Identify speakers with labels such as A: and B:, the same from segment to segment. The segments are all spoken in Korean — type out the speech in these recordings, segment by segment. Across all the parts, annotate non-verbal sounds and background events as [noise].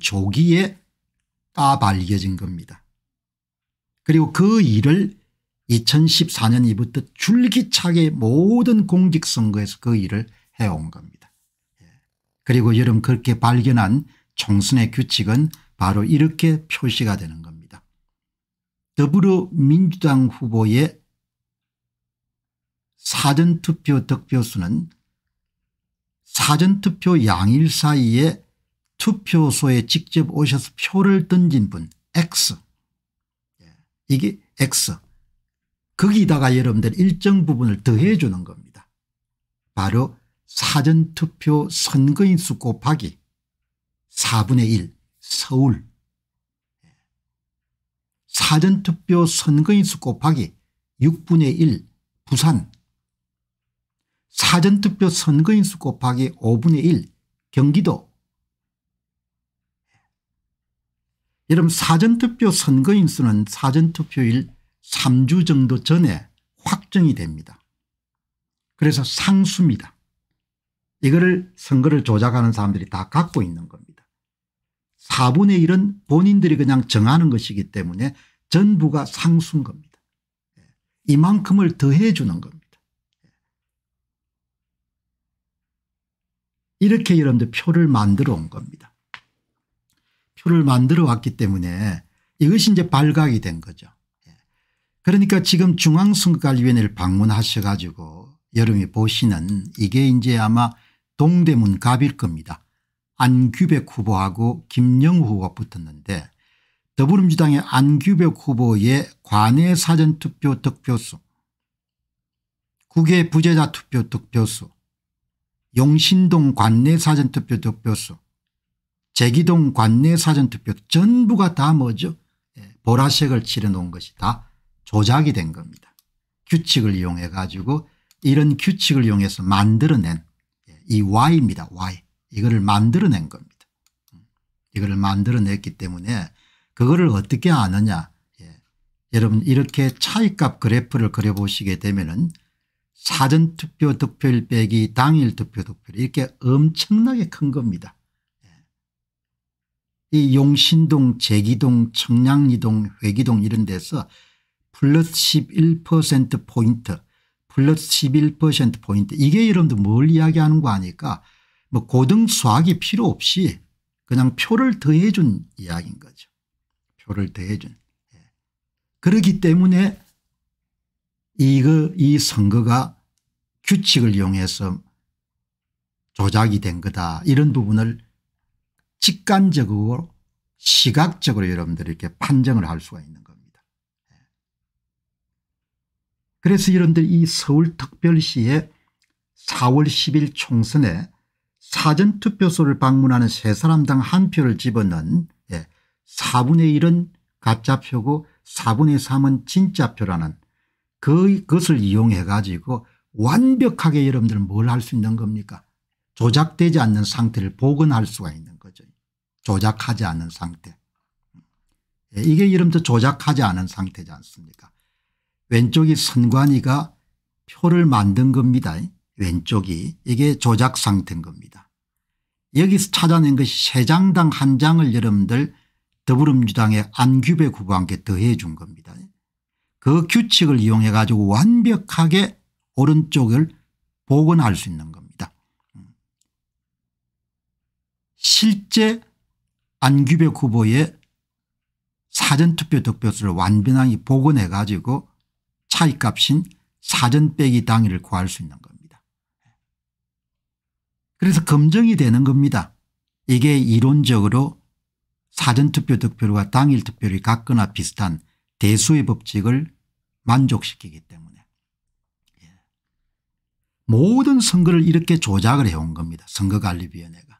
A: 조기에 따발겨진 겁니다. 그리고 그 일을 2014년 이부터 줄기차게 모든 공직선거에서 그 일을 해온 겁니다. 예. 그리고 여름 그렇게 발견한 총선의 규칙은 바로 이렇게 표시가 되는 겁니다. 더불어민주당 후보의 사전투표 득표수는 사전투표 양일 사이에 투표소에 직접 오셔서 표를 던진 분 X 예, 이게 X 거기다가 여러분들 일정 부분을 더해 주는 겁니다. 바로 사전투표 선거인수 곱하기 4분의 1 서울 예, 사전투표 선거인수 곱하기 6분의 1 부산 사전투표 선거인수 곱하기 5분의 1 경기도 여러분 사전투표 선거인수는 사전투표일 3주 정도 전에 확정이 됩니다. 그래서 상수입니다. 이거를 선거를 조작하는 사람들이 다 갖고 있는 겁니다. 4분의 1은 본인들이 그냥 정하는 것이기 때문에 전부가 상수인 겁니다. 예. 이만큼을 더해 주는 겁니다. 예. 이렇게 여러분들 표를 만들어 온 겁니다. 표를 만들어 왔기 때문에 이것이 이제 발각이 된 거죠. 예. 그러니까 지금 중앙선거관리위원회를 방문하셔 가지고 여름에 보시는 이게 이제 아마 동대문 갑일 겁니다. 안규백 후보하고 김영우 후보가 붙었는데 더불어민주당의 안규백 후보의 관내 사전투표 득표수 국외 부재자 투표 득표수 용신동 관내 사전투표 득표수 제기동 관내 사전투표 전부가 다 뭐죠 예, 보라색을 칠해놓은 것이 다 조작이 된 겁니다. 규칙을 이용해 가지고 이런 규칙을 이용해서 만들어낸 예, 이 Y입니다. Y. 이거를 만들어낸 겁니다. 음, 이거를 만들어냈기 때문에 그거를 어떻게 아느냐 예. 여러분 이렇게 차이값 그래프를 그려보시게 되면 은 사전투표 득표율 빼기 당일 투표 득표율 이렇게 엄청나게 큰 겁니다. 이 용신동 제기동 청량리동 회기동 이런 데서 플러스 11%포인트 플러스 11%포인트 이게 여러분들 뭘 이야기하는 거 아니까 뭐 고등 수학이 필요 없이 그냥 표를 더해 준 이야기인 거죠. 표를 더해 준. 예. 그렇기 때문에 이거 이 선거가 규칙을 이용해서 조작이 된 거다 이런 부분을 직관적으로 시각적으로 여러분들이 이렇게 판정을 할 수가 있는 겁니다. 예. 그래서 여러분들 이 서울특별시의 4월 10일 총선에 사전투표소를 방문하는 세 사람당 한 표를 집어넣은 4분의 예, 1은 가짜표고 4분의 3은 진짜표라는 그, 것을 이용해 가지고 완벽하게 여러분들 뭘 할 수 있는 겁니까? 조작되지 않는 상태를 복원할 수가 있는 조작하지 않은 상태. 예, 이게 이름도 조작하지 않은 상태지 않습니까 왼쪽이 선관위가 표를 만든 겁니다. 왼쪽이 이게 조작 상태인 겁니다. 여기서 찾아낸 것이 세 장당 한 장을 여러분들 더불어민주당의 안규배 후보한테 더해 준 겁니다. 그 규칙을 이용해 가지고 완벽하게 오른쪽을 복원할 수 있는 겁니다. 음. 실제 안규백 후보의 사전투표 득표수를 완변하게 복원해 가지고 차이값인 사전 빼기 당일을 구할 수 있는 겁니다. 그래서 검증이 되는 겁니다. 이게 이론적으로 사전투표 득표율과 당일 투표율이 같거나 비슷한 대수의 법칙을 만족시키기 때문에 예. 모든 선거를 이렇게 조작을 해온 겁니다. 선거관리위원회가.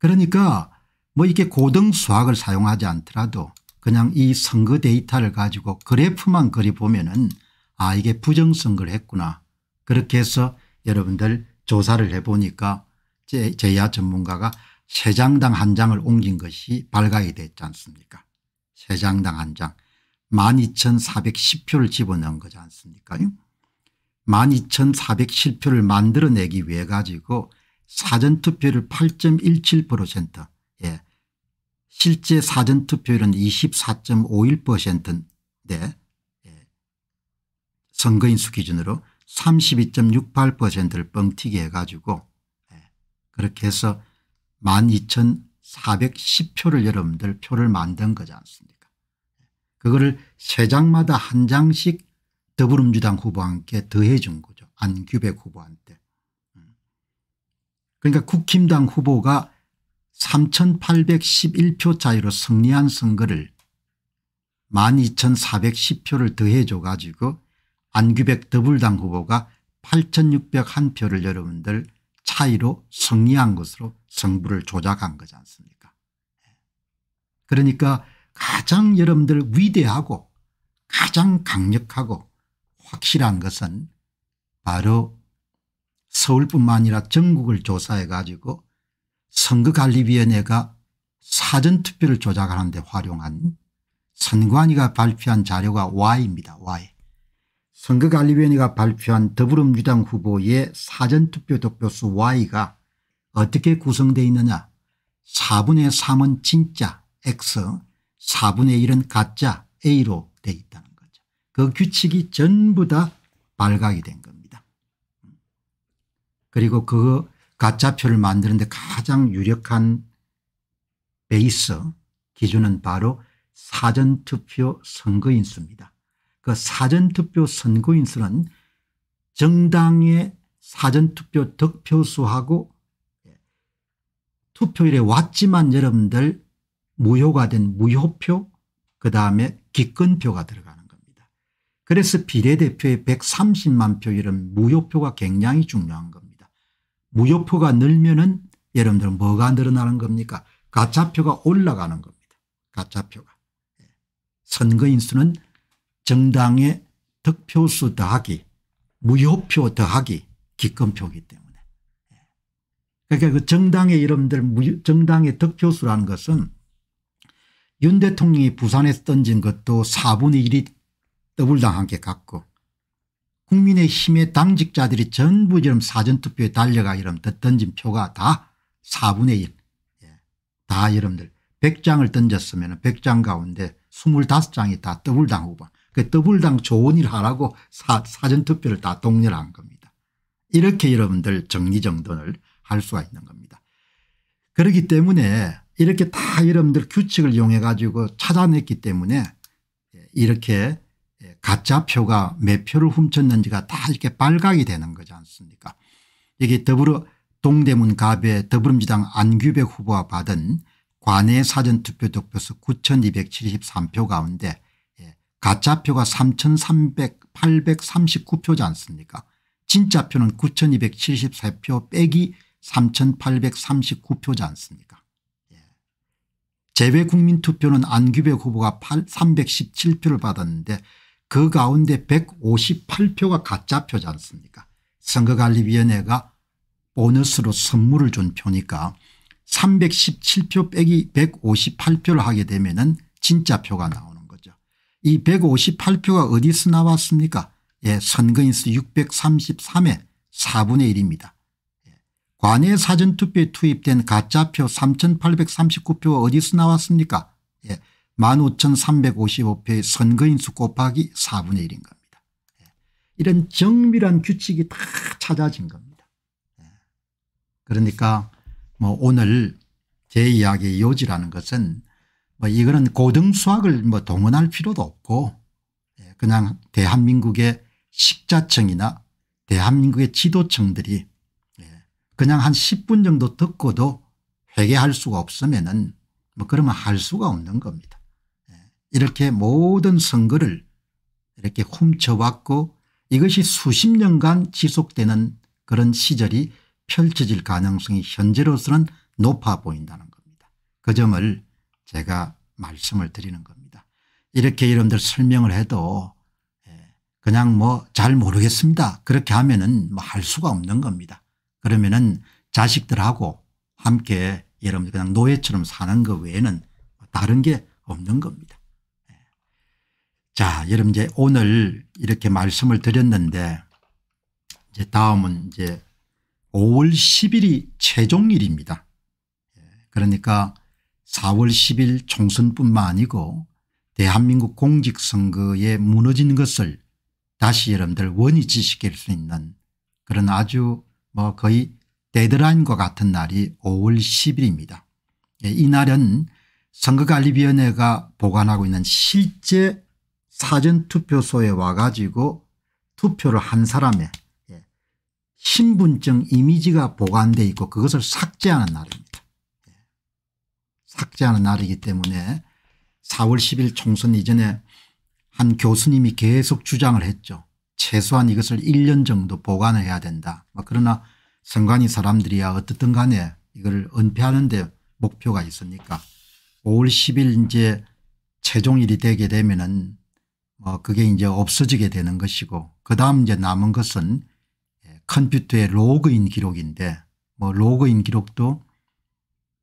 A: 그러니까 뭐 이게 고등 수학을 사용하지 않더라도 그냥 이 선거 데이터를 가지고 그래프만 그리 보면은 아 이게 부정선거를 했구나. 그렇게 해서 여러분들 조사를 해보니까 제야 전문가가 세 장당 한 장을 옮긴 것이 발각이 됐지 않습니까 세 장당 한 장. 12,410표를 집어넣은 거지 않습니까 1 2 4 1 0표를 만들어내기 위해 가지고 사전투표율 8.17% 예. 실제 사전투표율은 24.51%인데 예. 선거인수 기준으로 32.68%를 뻥튀기 해가지고 예. 그렇게 해서 12,410표를 여러분들 표를 만든 거지 않습니까 그거를 세 장마다 한 장씩 더불어민주당 후보한테 더해 준 거죠 안규백 후보한테. 그러니까 국힘당 후보가 3811표 차이로 승리한 선거를 12410표를 더해줘 가지고 안규백 더블당 후보가 8601표를 여러분들 차이로 승리한 것으로 승부를 조작한 거지 않습니까 그러니까 가장 여러분들 위대하고 가장 강력하고 확실한 것은 바로 서울뿐만 아니라 전국을 조사해 가지고 선거관리위원회가 사전투표를 조작하는 데 활용한 선관위가 발표한 자료가 Y입니다. Y. 선거관리위원회가 발표한 더불어민주당 후보의 사전투표 득표수 Y가 어떻게 구성되어 있느냐 4분의 3은 진짜 X 4분의 1은 가짜 A로 되어 있다는 거죠. 그 규칙이 전부 다 발각이 된 거죠. 그리고 그 가짜표를 만드는데 가장 유력한 베이스 기준은 바로 사전투표 선거인수입니다. 그 사전투표 선거인수는 정당의 사전투표 득표수하고 투표일에 왔지만 여러분들 무효가 된 무효표 그다음에 기권표가 들어가는 겁니다. 그래서 비례대표의 130만 표 이런 무효표가 굉장히 중요한 겁니다. 무효표가 늘면은 여러분들은 뭐가 늘어나는 겁니까? 가짜표가 올라가는 겁니다. 가짜표가. 예. 선거인수는 정당의 득표수 더하기 무효표 더하기 기권표이기 때문에. 예. 그러니까 그 정당의 여러분들 정당의 득표수라는 것은 윤 대통령이 부산에서 던진 것도 4분의 1이 더블당한 게 같고 국민의힘의 당직자들이 전부 지금 사전투표에 달려가 이름 던진 표가 다 4분의 1. 예. 다 여러분들 100장을 던졌으면 100장 가운데 25장이 다 더블당 후보. 그 더블당 좋은 일 하라고 사, 사전투표를 다 동렬한 겁니다. 이렇게 여러분들 정리정돈을 할 수가 있는 겁니다. 그렇기 때문에 이렇게 다 여러분들 규칙을 이용해 가지고 찾아냈기 때문에 이렇게 가짜 표가 몇 표를 훔쳤는지가 다 이렇게 발각이 되는 거지 않습니까 여기 더불어 동대문 갑의 더불어민주당 안규백 후보가 받은 관내 사전투표 득표수 9273표 가운데 예, 가짜표가 3839표지 않습니까 진짜표는 9273표 빼기 3839표지 않습니까 예. 재외국민투표는 안규백 후보가 317표를 받았는데 그 가운데 158표가 가짜표지 않습니까 선거관리위원회가 보너스로 선물을 준 표니까 317표 빼기 158표를 하게 되면 은 진짜 표가 나오는 거죠. 이 158표가 어디서 나왔습니까 예, 선거인수 633의 4분의 1입니다. 예, 관외 사전투표에 투입된 가짜표 3839표가 어디서 나왔습니까 예, 15,355표의 선거인 수 곱하기 4분의 1인 겁니다. 예. 이런 정밀한 규칙이 다 찾아진 겁니다. 예. 그러니까 뭐 오늘 제 이야기의 요지라는 것은 뭐 이거는 고등수학을 뭐 동원할 필요도 없고 예, 그냥 대한민국의 식자층이나 대한민국의 지도층들이 그냥 한 10분 정도 듣고도 회개할 수가 없으면은 뭐 그러면 할 수가 없는 겁니다. 이렇게 모든 선거를 이렇게 훔쳐왔고 이것이 수십 년간 지속되는 그런 시절이 펼쳐질 가능성이 현재로서는 높아 보인다는 겁니다. 그 점을 제가 말씀을 드리는 겁니다. 이렇게 여러분들 설명을 해도 예, 그냥 뭐 잘 모르겠습니다. 그렇게 하면은 뭐 할 수가 없는 겁니다. 그러면은 자식들하고 함께 여러분들 그냥 노예처럼 사는 것 외에는 다른 게 없는 겁니다. 자, 여러분 이제 오늘 이렇게 말씀을 드렸는데 이제 다음은 이제 5월 10일이 최종일입니다. 예, 그러니까 4월 10일 총선뿐만 아니고 대한민국 공직선거에 무너진 것을 다시 여러분들 원위 치시킬수 있는 그런 아주 뭐 거의 데드라인과 같은 날이 5월 10일입니다. 예, 이날은 선거관리위원회가 보관하고 있는 실제 사전투표소에 와가지고 투표를 한 사람의 예, 신분증 이미지가 보관돼 있고 그것을 삭제하는 날입니다. 예. 삭제하는 날이기 때문에 4월 10일 총선 이전에 한 교수님이 계속 주장을 했죠. 최소한 이것을 1년 정도 보관을 해야 된다. 뭐 그러나 선관위 사람들이야 어떻든 간에 이걸 은폐하는데 목표가 있으니까 5월 10일 이제 최종일이 되게 되면은 뭐 그게 이제 없어지게 되는 것이고 그다음 이제 남은 것은 예, 컴퓨터의 로그인 기록인데 뭐 로그인 기록도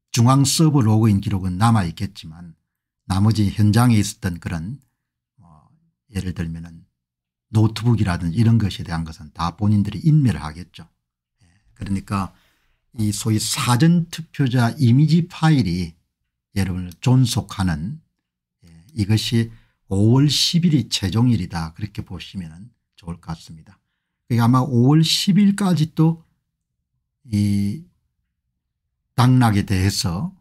A: 중앙 서버 로그인 기록은 남아 있겠지만 나머지 현장에 있었던 그런 뭐 예를 들면은 노트북이라든지 이런 것에 대한 것은 다 본인들이 인멸을 하겠죠. 예, 그러니까 이 소위 사전투표자 이미지 파일이 여러분을 존속하는 예, 이것이 5월 10일이 최종일이다 그렇게 보시면 좋을 것 같습니다. 그러니까 아마 5월 10일까지 또 이 당락에 대해서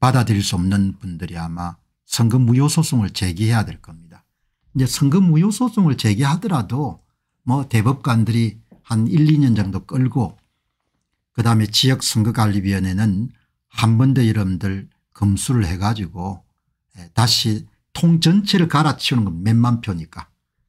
A: 받아들일 수 없는 분들이 아마 선거 무효 소송을 제기해야 될 겁니다. 이제 선거 무효 소송을 제기하더라도 뭐 대법관들이 한 1, 2년 정도 끌고 그다음에 지역선거관리위원회는 한 번더 여러분들 검수를 해가지고 예, 다시 통 전체를 갈아치우는 건 몇만 표니까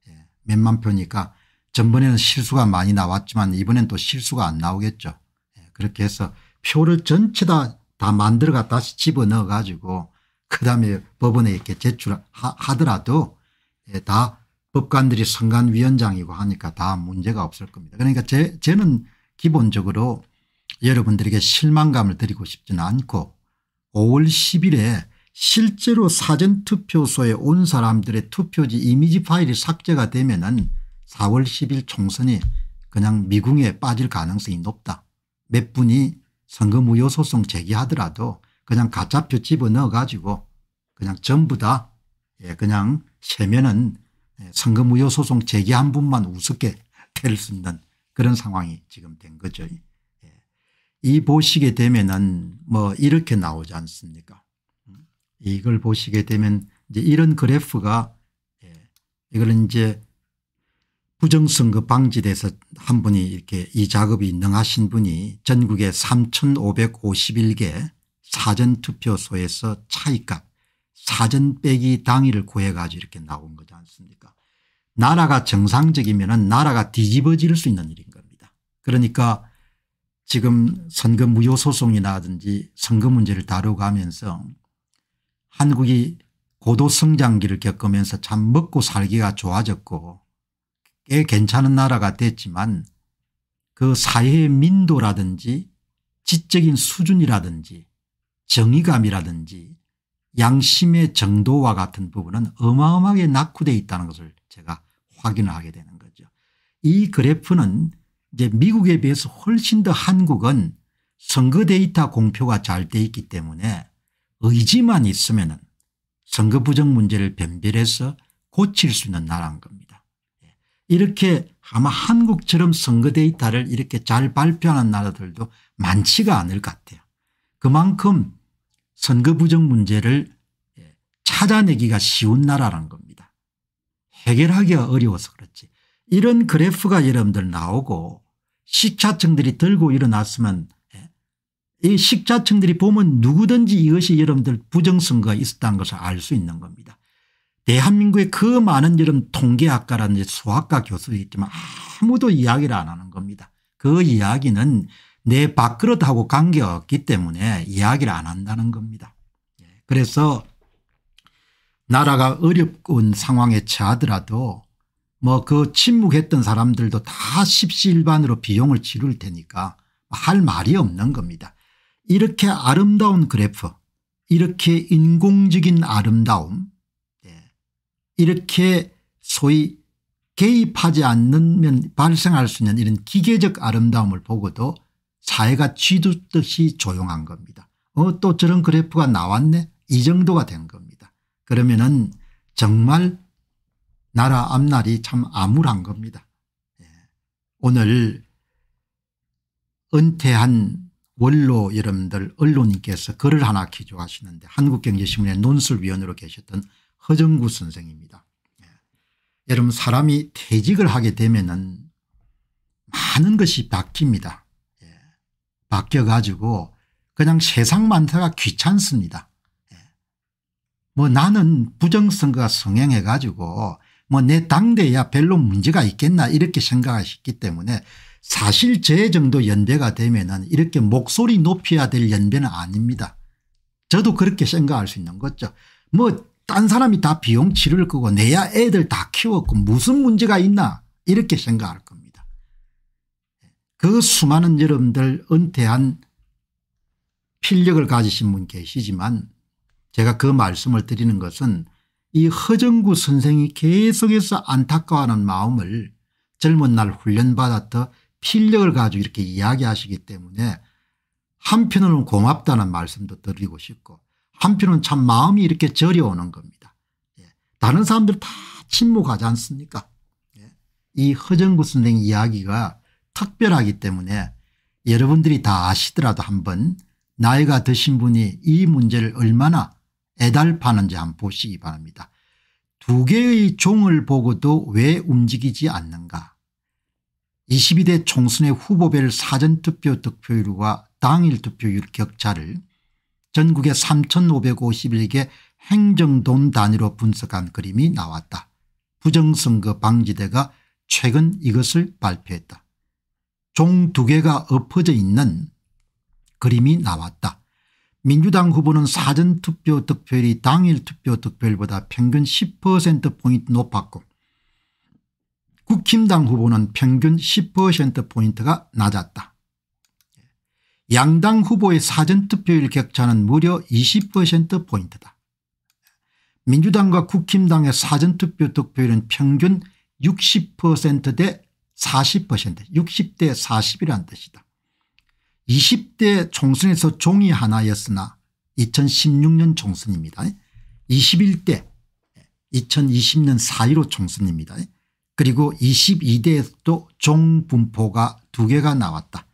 A: 예, 몇만 표니까 전번에는 실수가 많이 나왔지만 이번엔 또 실수가 안 나오겠죠. 예, 그렇게 해서 표를 전체 다, 다 만들어가 다시 집어넣어 가지고 그다음에 법원에 이렇게 제출하더라도 예, 다 법관들이 선관위원장이고 하니까 다 문제가 없을 겁니다. 그러니까 제, 저는 기본적으로 여러분들에게 실망감을 드리고 싶지는 않고 5월 10일에 실제로 사전투표소에 온 사람들의 투표지 이미지 파일이 삭제가 되면 은 4월 10일 총선이 그냥 미궁에 빠질 가능성이 높다. 몇 분이 선거 무효 소송 제기하더라도 그냥 가짜표 집어넣어 가지고 그냥 전부 다 예, 그냥 세면은 예, 선거 무효 소송 제기한 분만 우습게 [laughs] 될수 있는 그런 상황이 지금 된 거죠. 예. 이 보시게 되면은 뭐 이렇게 나오지 않습니까 이걸 보시게 되면 이제 이런 그래프가 예, 이거는 이제 부정선거 방지돼서 한 분이 이렇게 이 작업이 능하신 분이 전국에 3,551개 사전투표소에서 차이값 사전 빼기 당일을 구해가지고 이렇게 나온 거지 않습니까 나라가 정상적이면 은 나라가 뒤집어질 수 있는 일인 겁니다. 그러니까 지금 선거 무효소송이라든지 선거 문제를 다루고 하면서 한국이 고도 성장기를 겪으면서 참 먹고 살기가 좋아졌고 꽤 괜찮은 나라가 됐지만 그 사회의 민도라든지 지적인 수준이라든지 정의감이라든지 양심의 정도와 같은 부분은 어마어마하게 낙후되어 있다는 것을 제가 확인하게 을 되는 거죠. 이 그래프는 이제 미국에 비해서 훨씬 더 한국은 선거 데이터 공표가 잘 돼 있기 때문에 의지만 있으면 은 선거 부정 문제를 변별해서 고칠 수 있는 나라인 겁니다. 예. 이렇게 아마 한국처럼 선거 데이터를 이렇게 잘 발표하는 나라들도 많지가 않을 것 같아요. 그만큼 선거 부정 문제를 예, 찾아내기가 쉬운 나라라는 겁니다. 해결하기가 어려워서 그렇지. 이런 그래프가 여러분들 나오고 시차층들이 들고 일어났으면 이 식자층들이 보면 누구든지 이것이 여러분들 부정선거가 있었다는 것을 알 수 있는 겁니다. 대한민국의 그 많은 여름 통계학과라든지 수학과 교수도 있지만 아무도 이야기를 안 하는 겁니다. 그 이야기는 내 밥그릇하고 관계없기 때문에 이야기를 안 한다는 겁니다. 예, 그래서 나라가 어렵운 상황에 처하더라도 뭐 그 침묵했던 사람들도 다 십시일반으로 비용을 치를 테니까 할 말이 없는 겁니다. 이렇게 아름다운 그래프 이렇게 인공적인 아름다움 예, 이렇게 소위 개입하지 않으면 발생할 수 있는 이런 기계적 아름다움을 보고도 사회가 쥐듯이 조용한 겁니다. 어 또 저런 그래프가 나왔네 이 정도가 된 겁니다. 그러면은 정말 나라 앞날이 참 암울한 겁니다. 예, 오늘 은퇴한 원로 여러분들 언론인께서 글을 하나 기조하시는데 한국경제신문의 논술위원으로 계셨던 허정구 선생입니다. 예. 여러분 사람이 퇴직을 하게 되면 은 많은 것이 바뀝니다. 예. 바뀌어가지고 그냥 세상 많다가 귀찮습니다. 예. 뭐 나는 부정선거가 성행해가지고 뭐 내 당대야 별로 문제가 있겠나 이렇게 생각하셨기 때문에 사실 제 정도 연배가 되면 은 이렇게 목소리 높여야 될 연배는 아닙니다. 저도 그렇게 생각할 수 있는 거죠. 뭐 딴 사람이 다 비용 치를 거고 내야 애들 다 키웠고 무슨 문제가 있나 이렇게 생각할 겁니다. 그 수많은 여러분들 은퇴한 필력을 가지신 분 계시지만 제가 그 말씀을 드리는 것은 이 허정구 선생이 계속해서 안타까워하는 마음을 젊은 날 훈련받았던 실력을 가지고 이렇게 이야기하시기 때문에 한편으로는 고맙다는 말씀도 드리고 싶고 한편으로는 참 마음이 이렇게 저려오는 겁니다. 예. 다른 사람들 다 침묵하지 않습니까 예. 이 허정구 선생 이야기가 특별하기 때문에 여러분들이 다 아시더라도 한번 나이가 드신 분이 이 문제를 얼마나 애달파는지 한번 보시기 바랍니다. 두 개의 종을 보고도 왜 움직이지 않는가 22대 총선의 후보별 사전투표 득표율과 당일 투표율 격차를 전국의 3551개 행정돈 단위로 분석한 그림이 나왔다. 부정선거 방지대가 최근 이것을 발표했다. 종 두 개가 엎어져 있는 그림이 나왔다. 민주당 후보는 사전투표 득표율이 당일 투표 득표율보다 평균 10%포인트 높았고 국힘당 후보는 평균 10%포인트가 낮았다. 양당 후보의 사전투표율 격차는 무려 20%포인트다. 민주당과 국힘당의 사전투표 득표율은 평균 60%대 40% 60대 40이란 뜻이다. 20대 총선에서 종이 하나였으나 2016년 총선입니다. 21대 2020년 4.15 총선입니다. 그리고 22대에서도 종분포가 두 개가 나왔다.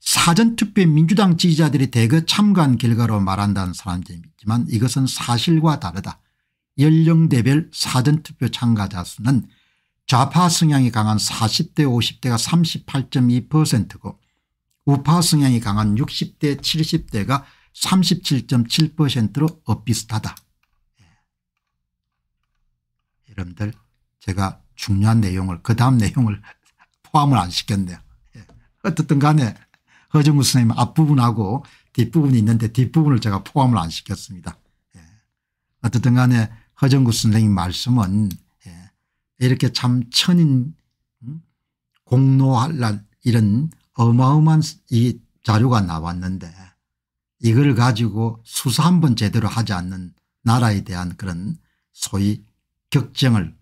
A: 사전투표에 민주당 지지자들이 대거 참가한 결과로 말한다는 사람들이지만 이것은 사실과 다르다. 연령대별 사전투표 참가자 수는 좌파 성향이 강한 40대 50대가 38.2%고 우파 성향이 강한 60대 70대가 37.7%로 엇비슷하다. 여러분들 예. 제가 중요한 내용을 그 다음 내용을 [laughs] 포함을 안 시켰네요. 예. 어떻든 간에 허정우 선생님 앞부분하고 뒷부분이 있는데 뒷부분을 제가 포함을 안 시켰습니다. 예. 어떻든 간에 허정구 선생님 말씀은 예, 이렇게 참 천인 음, 공노할란 이런 어마어마한 이 자료가 나왔는데 이걸 가지고 수사 한 번 제대로 하지 않는 나라에 대한 그런 소위 격정을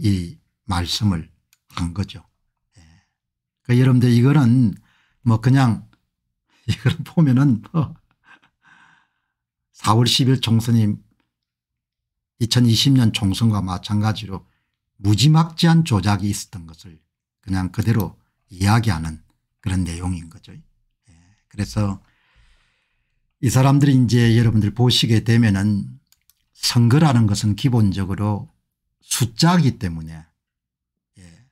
A: 이 말씀을 한 거죠. 예. 그 여러분들 이거는 뭐 그냥 [laughs] 이걸 보면은 뭐 4월 10일 총선이 2020년 총선과 마찬가지로 무지막지한 조작이 있었던 것을 그냥 그대로 이야기하는 그런 내용인 거죠. 예. 그래서 이 사람들이 이제 여러분들 보시게 되면은 선거라는 것은 기본적으로 숫자기 때문에 예.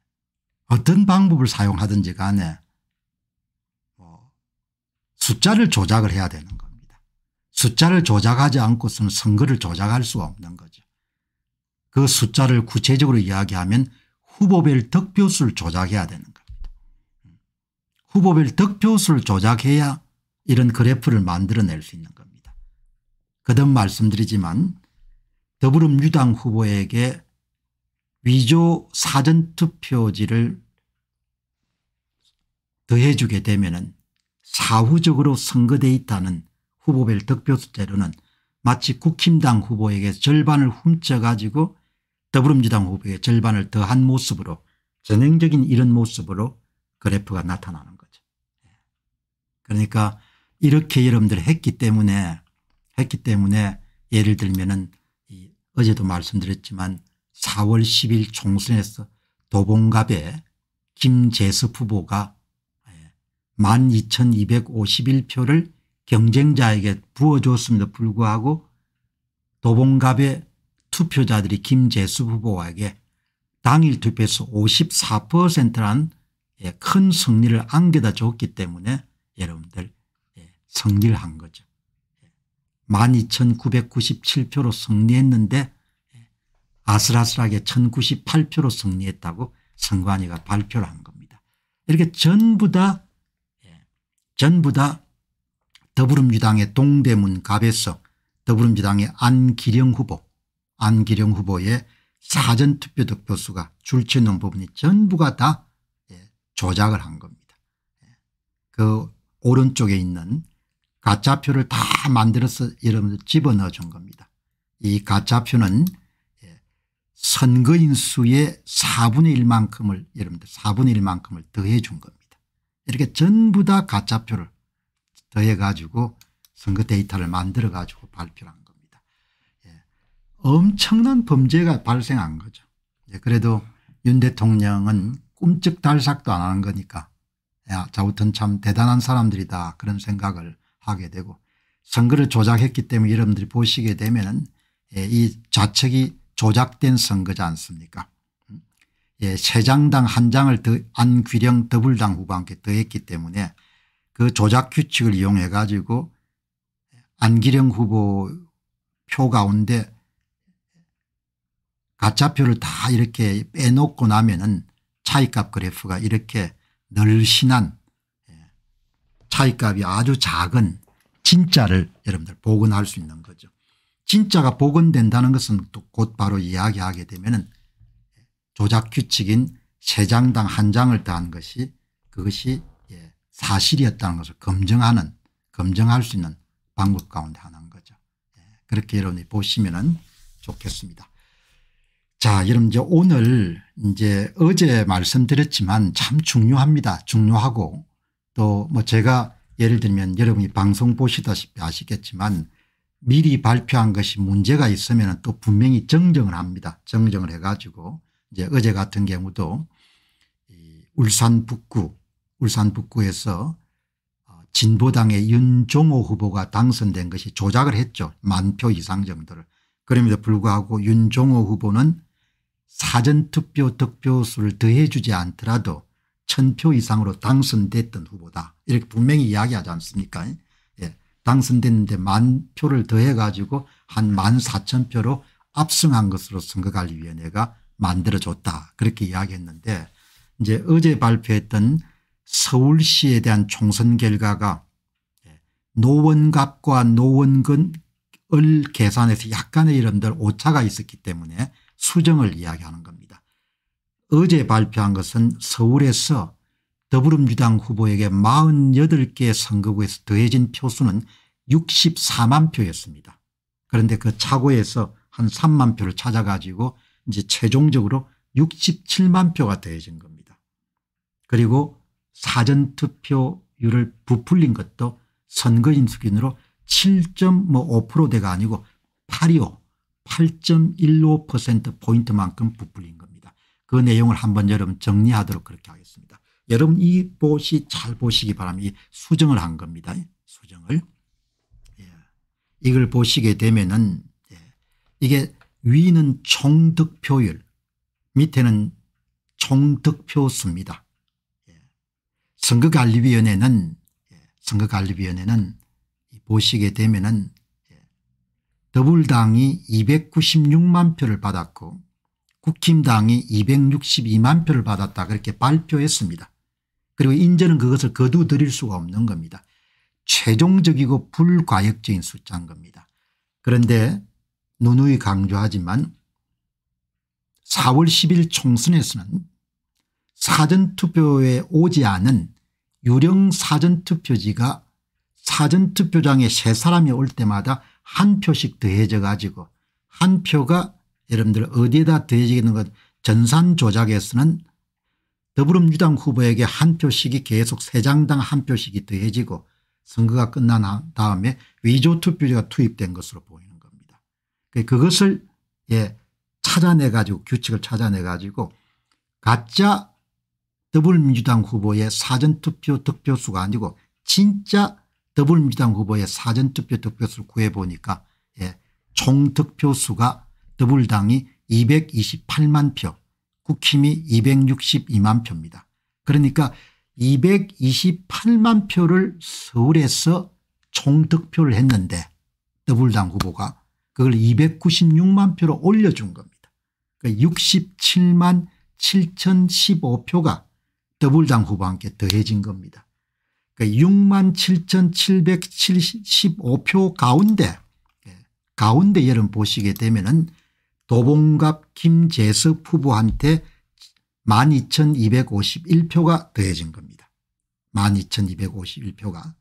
A: 어떤 방법을 사용하든지 간에 뭐 숫자를 조작을 해야 되는 겁니다. 숫자를 조작하지 않고서는 선거를 조작할 수가 없는 거죠. 그 숫자를 구체적으로 이야기하면 후보별 득표수를 조작해야 되는 겁니다. 후보별 득표수를 조작해야 이런 그래프를 만들어낼 수 있는 겁니다. 거듭 말씀드리지만 더불어민주당 후보에게 위조 사전투표지를 더해주게 되면 사후적으로 선거돼 있다는 후보별 득표수자로는 마치 국힘당 후보에게 절반을 훔쳐가지고 더불어민주당 후보에게 절반을 더한 모습으로 전형적인 이런 모습으로 그래프가 나타나는 거죠. 예. 그러니까 이렇게 여러분들 했기 때문에 했기 때문에 예를 들면은 어제도 말씀드렸지만 4월 10일 총선에서 도봉갑의 김재섭 후보가 12,251표를 예, 경쟁자에게 부어줬음에도 불구하고 도봉갑의 투표자들이 김재수 후보에게 당일 투표에서 54%라는 예, 큰 승리를 안겨다 줬기 때문에 여러분들 예, 승리를 한 거죠. 12,997표로 승리했는데 아슬아슬하게 1098표로 승리했다고 선관위가 발표를 한 겁니다. 이렇게 전부 다 예, 전부 다 더불어민주당의 동대문 가배석 더불어민주당의 안기령 후보 안기령 후보의 사전투표 득표수가 줄치는 부분이 전부가 다 예, 조작을 한 겁니다. 예, 그 오른쪽에 있는 가짜표를 다 만들어서 여러분들 집어넣어 준 겁니다. 이 가짜표는 선거인 수의 4분의 1만큼을 여러분들 4분의 1만큼을 더해 준 겁니다. 이렇게 전부 다 가짜표를 더해 가지고 선거 데이터를 만들어 가지고 발표를 한 겁니다. 예. 엄청난 범죄가 발생한 거죠. 예. 그래도 윤 대통령은 꿈쩍달싹도 안 하는 거니까 야 자우튼 참 대단한 사람들이다 그런 생각을 하게 되고 선거를 조작했기 때문에 여러분들이 보시게 되면 은이 예, 좌측이 조작된 선거지 않습니까 예, 세 장당 한 장을 더 안귀령 더불당 후보와 함께 더했기 때문에 그 조작 규칙을 이용해 가지고 안기령 후보 표 가운데 가짜표를 다 이렇게 빼놓고 나면은 차이값 그래프가 이렇게 늘씬한 예, 차이값이 아주 작은 진짜를 여러분들 복원할 수 있는 거죠. 진짜가 복원된다는 것은 곧바로 이야기하게 되면 조작 규칙인 세 장당 한 장을 더한 것이 그것이 예, 사실이었다는 것을 검증하는 검증할 수 있는 방법 가운데 하나인 거죠. 예, 그렇게 여러분이 보시면 좋겠습니다. 자, 여러분 이제 오늘 이제 어제 말씀드렸지만 참 중요합니다. 중요하고 또 뭐 제가 예를 들면 여러분이 방송 보시다시피 아시겠지만 미리 발표한 것이 문제가 있으면 또 분명히 정정을 합니다. 정정을 해 가지고 이제 어제 같은 경우도 울산 북구 울산 북구에서 어, 진보당의 윤종호 후보가 당선된 것이 조작을 했죠. 만 표 이상 정도를. 그럼에도 불구하고 윤종호 후보는 사전투표 득표수를 더해주지 않더라도 천표 이상으로 당선됐던 후보다 이렇게 분명히 이야기하지 않습니까 당선됐는데 만 표를 더해 가지고 한 만 사천 표로 압승한 것으로 선거관리위원회가 만들어졌다 그렇게 이야기했는데 이제 어제 발표했던 서울시에 대한 총선 결과가 예, 노원갑과 노원근을 계산해서 약간의 이름들 오차가 있었기 때문에 수정을 이야기하는 겁니다. 어제 발표한 것은 서울에서 더불어민주당 후보에게 48개 선거구에서 더해진 표수는 64만 표였습니다. 그런데 그 차고에서 한 3만 표를 찾아가지고 이제 최종적으로 67만 표가 더해진 겁니다. 그리고 사전투표율을 부풀린 것도 선거인 수준으로 7.5%대가 아니고 8 1 5포인트만큼 부풀린 겁니다. 그 내용을 한번 여러분 정리하도록 그렇게 하겠습니다. 여러분 이 보시 잘 보시기 바랍니다. 수정을 한 겁니다. 수정을. 예. 이걸 보시게 되면은 예. 이게 위는 총득표율 밑에는 총득표수입니다. 예. 선거관리위원회는 선거관리위원회는 보시게 되면은 더불당이 296만 표를 받았고 국힘당이 262만 표를 받았다 그렇게 발표했습니다. 그리고 인재는 그것을 거두드릴 수가 없는 겁니다. 최종적이고 불과역적인 숫자인 겁니다. 그런데 누누이 강조하지만 4월 10일 총선에서는 사전투표에 오지 않은 유령 사전투표지가 사전투표장에 세 사람이 올 때마다 한 표씩 더해져 가지고 한 표가 여러분들 어디에다 더해지는 겠것 전산 조작에서는 더불어민주당 후보에게 한 표씩이 계속 세장당한 표씩이 더해지고 선거가 끝난 다음에 위조 투표제가 투입된 것으로 보이는 겁니다. 그 그것을 예 찾아내 가지고 규칙을 찾아내 가지고 가짜 더불어민주당 후보의 사전투표 득표수가 아니고 진짜 더불어민주당 후보의 사전투표 득표수를 구해보니까 예, 총 득표수가 더불당이 228만 표 국힘이 262만 표입니다. 그러니까 228만 표를 서울에서 총 득표를 했는데 더불당 후보가 그걸 296만 표로 올려준 겁니다. 그러니까 67만 7015표가 더불당 후보와 함 더해진 겁니다. 그러니까 6만 7775표 가운데 예, 가운데 여러분 보시게 되면 은 도봉갑 김재석 후보한테 12,251표가 더해진 겁니다. 12,251표가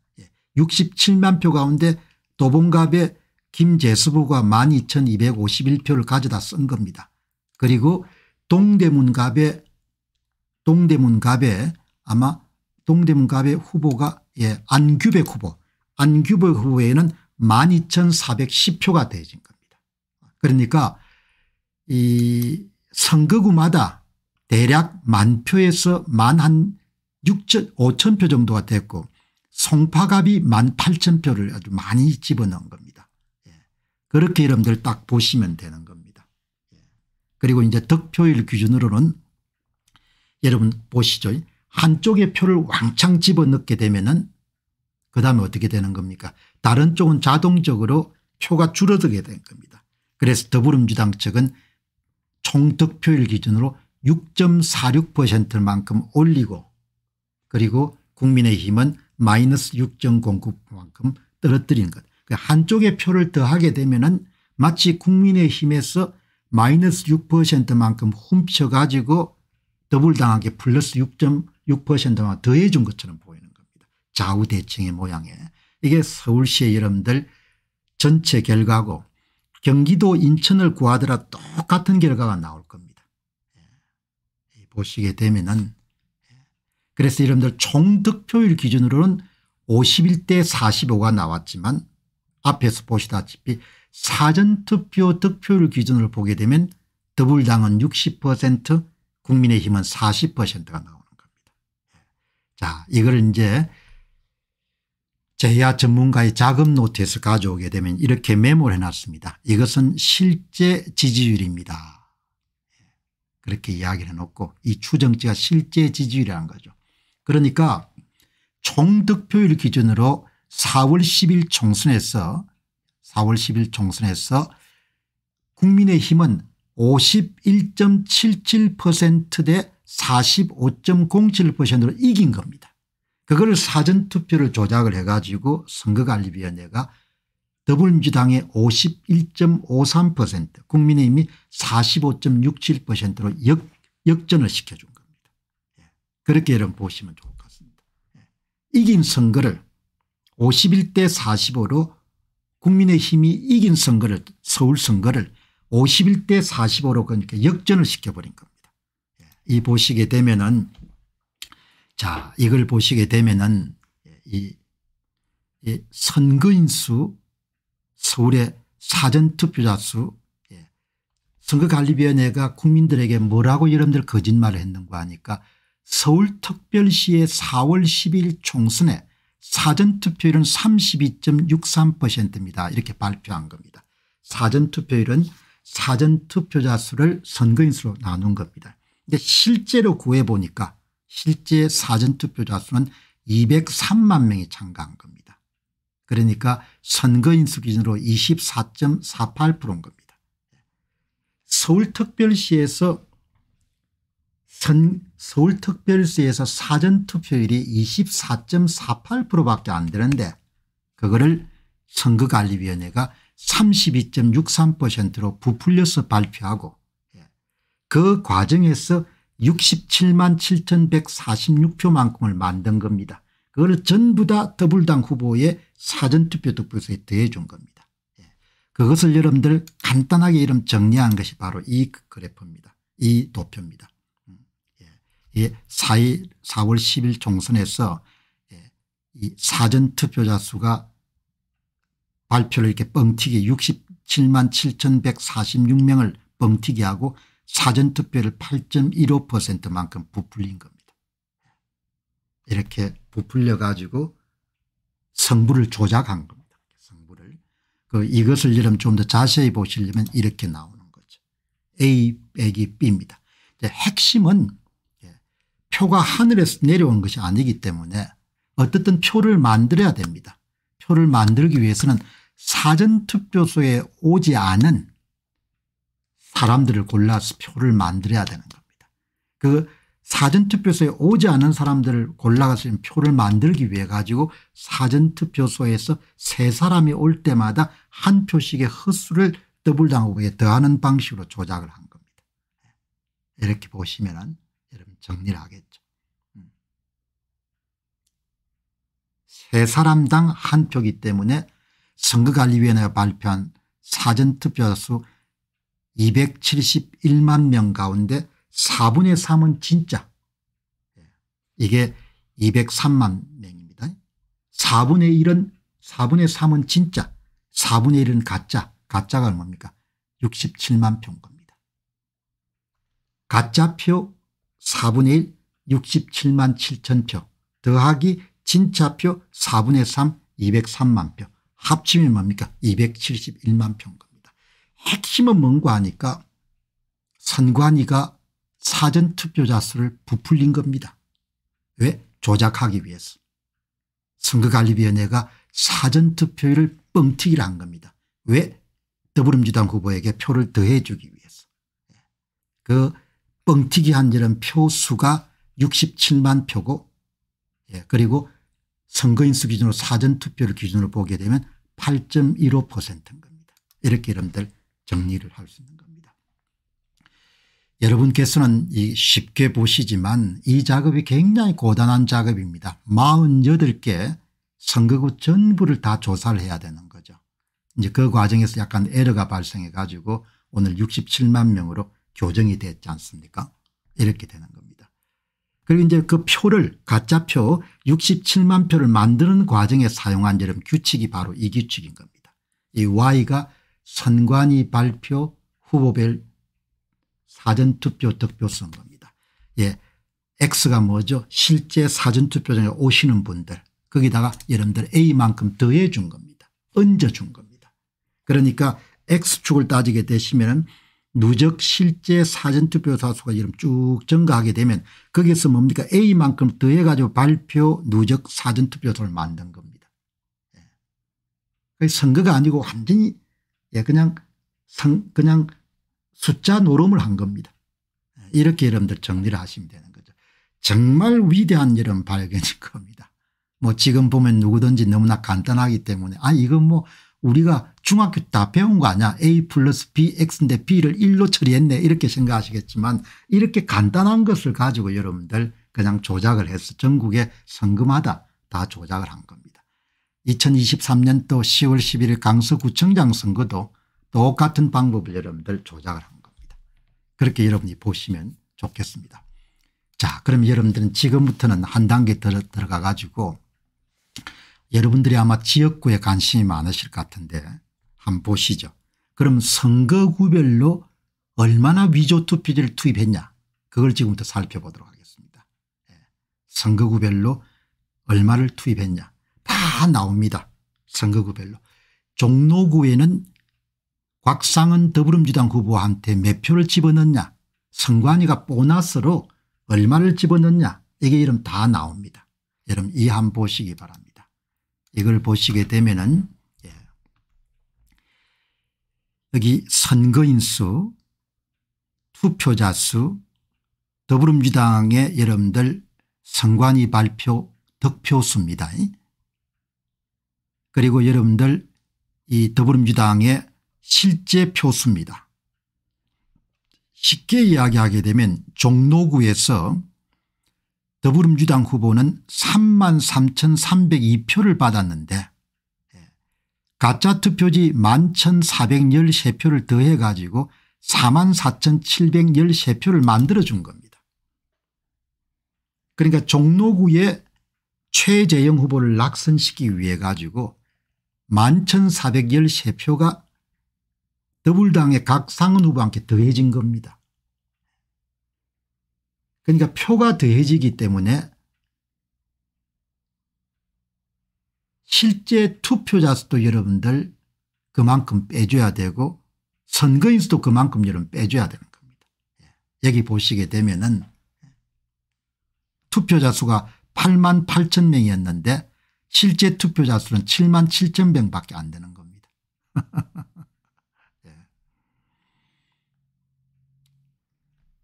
A: 67만 예. 표 가운데 도봉갑의 김재석 후보가 12,251표를 가져다 쓴 겁니다. 그리고 동대문갑의 동대문갑의 아마 동대문갑의 후보가 예, 안규백 후보 안규백 후보에는 12,410표가 더해진 겁니다. 그러니까 이 선거구마다 대략 만 표에서 만 한 6천 5천 표 정도가 됐고 송파갑이 만 8천 표를 아주 많이 집어넣은 겁니다. 예. 그렇게 여러분들 딱 보시면 되는 겁니다. 예. 그리고 이제 득표율 기준으로는 여러분 보시죠. 한쪽의 표를 왕창 집어넣게 되면은 그 다음에 어떻게 되는 겁니까 다른 쪽은 자동적으로 표가 줄어들게 된 겁니다. 그래서 더불어민주당 측은 총 득표율 기준으로 6.46%만큼 올리고 그리고 국민의힘은 마이너스 6.09만큼 떨어뜨린 것. 그 한쪽의 표를 더하게 되면 은 마치 국민의힘에서 마이너스 6%만큼 훔쳐가지고 더불당하게 플러스 6.6%만 더해준 것처럼 보이는 겁니다. 좌우대칭의 모양에. 이게 서울시의 여러분들 전체 결과고 경기도 인천을 구하더라 똑같은 결과가 나올 겁니다. 예. 보시게 되면은 예. 그래서 여러분들 총득표율 기준으로는 51대 45가 나왔지만 앞에서 보시다시피 사전투표 득표율 기준으로 보게 되면 더불당은 60% 국민의힘은 40%가 나오니다자 예. 이걸 이제 제야 전문가의 자금 노트에서 가져오게 되면 이렇게 메모를 해놨습니다. 이것은 실제 지지율입니다. 그렇게 이야기를 해놓고 이 추정치가 실제 지지율이라는 거죠. 그러니까 총 득표율 기준으로 4월 10일 총선에서 4월 10일 총선에서 국민의힘은 51.77%대 45.07%로 이긴 겁니다. 그걸 사전투표를 조작을 해가지고 선거관리위원회가 더불어민주당의 51.53% 국민의힘이 45.67%로 역, 역전을 시켜준 겁니다. 예. 그렇게 여러분 보시면 좋을 것 같습니다. 예. 이긴 선거를 51대 45로 국민의힘이 이긴 선거를 서울 선거를 51대 45로 그러니까 역전을 시켜버린 겁니다. 예. 이 보시게 되면은 자, 이걸 보시게 되면은 이, 이 선거인 수 서울의 사전투표자 수 예. 선거관리위원회가 국민들에게 뭐라고 여러분들 거짓말을 했는가 하니까 서울특별시의 4월 10일 총선에 사전투표율은 32.63%입니다. 이렇게 발표한 겁니다. 사전투표율은 사전투표자 수를 선거인 수로 나눈 겁니다. 근데 실제로 구해보니까 실제 사전투표자 수는 203만 명이 참가한 겁니다. 그러니까 선거인수 기준으로 24.48%인 겁니다. 서울특별시에서 선, 서울특별시에서 사전투표율이 24.48%밖에 안 되는데 그거를 선거관리위원회가 32.63%로 부풀려서 발표하고 예, 그 과정에서 67만 7146표만큼을 만든 겁니다. 그걸 전부 다 더불당 후보의 사전투표 득표수에 더해 준 겁니다. 예. 그것을 여러분들 간단하게 이름 정리한 것이 바로 이 그래프입니다. 이 도표입니다. 4월 음. 예. 10일 총선에서 예, 이 사전투표자 수가 발표를 이렇게 뻥튀기 67만 7146명을 뻥튀기하고 사전투표를 8.15%만큼 부풀린 겁니다. 이렇게 부풀려 가지고 성부를 조작한 겁니다. 성부를. 그 이것을 여러분 좀더 자세히 보시려면 이렇게 나오는 거죠. A 빼기 B입니다. 핵심은 예, 표가 하늘에서 내려온 것이 아니기 때문에 어떻든 표를 만들어야 됩니다. 표를 만들기 위해서는 사전투표소에 오지 않은 사람들을 골라서 표를 만들어야 되는 겁니다. 그 사전투표소에 오지 않은 사람들을 골라서 표를 만들기 위해 가지고 사전투표소에서 세 사람이 올 때마다 한 표씩의 헛수를 더블당하고 더하는 방식으로 조작을 한 겁니다. 예. 이렇게 보시면 여러분 정리를 하겠죠. 음. 세 사람당 한 표기 때문에 선거관리위원회가 발표한 사전투표수 271만 명 가운데 4분의 3은 진짜 예. 이게 203만 명입니다. 4분의 1은 4분의 3은 진짜 4분의 1은 가짜 가짜가 뭡니까 67만 표인 겁니다. 가짜표 4분의 1 67만 7천 표 더하기 진짜표 4분의 3 203만 표 합치면 뭡니까 271만 표인 겁니다. 핵심은 뭔고 하니까 선관위가 사전투표자 수를 부풀린 겁니다. 왜? 조작하기 위해서. 선거관리위원회가 사전투표율을 뻥튀기를 한 겁니다. 왜? 더불어민주당 후보에게 표를 더해주기 위해서. 그 뻥튀기 한일는 표수가 67만 표고 예, 그리고 선거인수 기준으로 사전투표를 기준으로 보게 되면 8.15%인 겁니다. 이렇게 여러분들 정리를 할 수 있는 겁니다. 여러분께서는 이 쉽게 보시지만 이 작업이 굉장히 고단한 작업입니다. 48개 선거구 전부를 다 조사를 해야 되는 거죠. 이제 그 과정에서 약간 에러가 발생해 가지고 오늘 67만 명으로 교정이 됐지 않습니까 이렇게 되는 겁니다. 그리고 이제 그 표를 가짜표 67만 표를 만드는 과정에 사용한 여러 규칙이 바로 이 규칙인 겁니다. 이 y가 선관위 발표 후보별 사전투표 득표선거입니다. 예, X가 뭐죠? 실제 사전투표장에 오시는 분들 거기다가 여러분들 A만큼 더해준 겁니다. 얹어준 겁니다. 그러니까 X축을 따지게 되시면 누적 실제 사전투표사수가 쭉 증가하게 되면 거기서 뭡니까 A만큼 더해가지고 발표 누적 사전투표소를 만든 겁니다. 예. 선거가 아니고 완전히 예, 그냥 상, 그냥 숫자 노름을 한 겁니다. 이렇게 여러분들 정리를 하시면 되는 거죠. 정말 위대한 이런 발견일 [laughs] 겁니다. 뭐 지금 보면 누구든지 너무나 간단하기 때문에 아 이건 뭐 우리가 중학교 다 배운 거 아니야 a 플러스 bx인데 b를 1로 처리했네 이렇게 생각하시겠지만 이렇게 간단한 것을 가지고 여러분들 그냥 조작을 해서 전국에 성금하다 다 조작을 한 겁니다. 2023년도 10월 11일 강서구청장 선거도 똑같은 방법을 여러분들 조작을 한 겁니다. 그렇게 여러분이 보시면 좋겠습니다. 자 그럼 여러분들은 지금부터는 한 단계 더 들어가 가지고 여러분들이 아마 지역구에 관심이 많으실 것 같은데 한번 보시죠. 그럼 선거구별로 얼마나 위조투표지를 투입했냐 그걸 지금부터 살펴보도록 하겠습니다. 예. 선거구별로 얼마를 투입했냐 다 나옵니다. 선거구별로. 종로구에는 곽상은 더불어민주당 후보한테 몇 표를 집어넣냐 선관위가 보너스로 얼마를 집어넣냐 이게 이름 다 나옵니다. 여러분 이 한 보시기 바랍니다. 이걸 보시게 되면 은 예. 여기 선거인수 투표자 수 더불어민주당의 여러분들 선관위 발표 득표수입니다. 그리고 여러분들 이 더불어민주당의 실제 표수입니다. 쉽게 이야기하게 되면 종로구에서 더불어민주당 후보는 3만 3,302표를 받았는데 가짜 투표지 11,413표를 더해 가지고 4만 4,713표를 만들어준 겁니다. 그러니까 종로구에 최재형 후보를 낙선시키기 위해 가지고 11,413표가 더불당의 각상은 후보한테 더해진 겁니다. 그러니까 표가 더해지기 때문에 실제 투표자 수도 여러분들 그만큼 빼줘야 되고 선거인 수도 그만큼 여러분 빼줘야 되는 겁니다. 예. 여기 보시게 되면 은 투표자 수가 8만 8천 명이었는데 실제 투표자 수는 7만 7천 명밖에 안 되는 겁니다. [laughs] 예.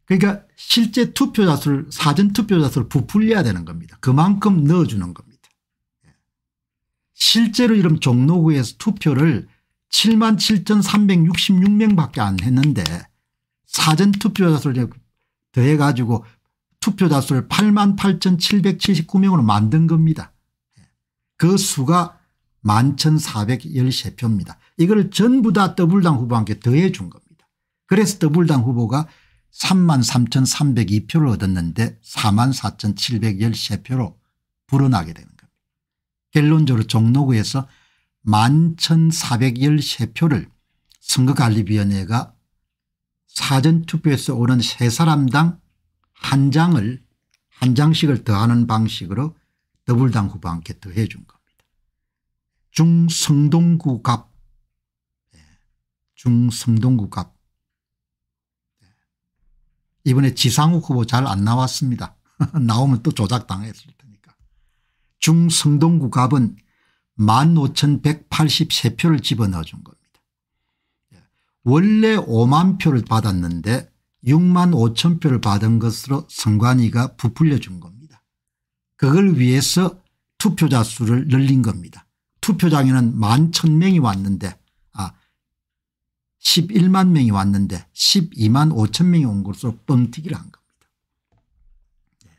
A: 그러니까 실제 투표자 수를 사전 투표자 수를 부풀려야 되는 겁니다. 그만큼 넣어주는 겁니다. 예. 실제로 이런 종로구에서 투표를 7만 7,366명밖에 안 했는데 사전 투표자 수를 더해 가지고 투표자 수를 8만 8,779명으로 만든 겁니다. 그 수가 11,413표입니다. 이걸 전부 다 더블당 후보한테 더해 준 겁니다. 그래서 더블당 후보가 33,302표를 얻었는데 44,713표로 불어나게 되는 겁니다. 결론적으로 종로구에서 11,413표를 선거관리위원회가 사전투표에서 오는 세 사람당 한 장을 한 장씩을 더하는 방식으로 더불당 후보 안케트 해준 겁니다. 중성동구갑 예, 중성동구갑 예. 이번에 지상욱 후보 잘 안 나왔습니다. [laughs] 나오면 또 조작당했을 테니까. 중성동구갑은 15,183표를 집어넣어준 겁니다. 예, 원래 5만 표를 받았는데 6만 5천 표를 받은 것으로 선관위가 부풀려준 겁니다. 그걸 위해서 투표자 수를 늘린 겁니다. 투표장에는 만 천명이 왔는데 아 11만 명이 왔는데 12만 5천 명이 온 것으로 뻥튀기를 한 겁니다. 예.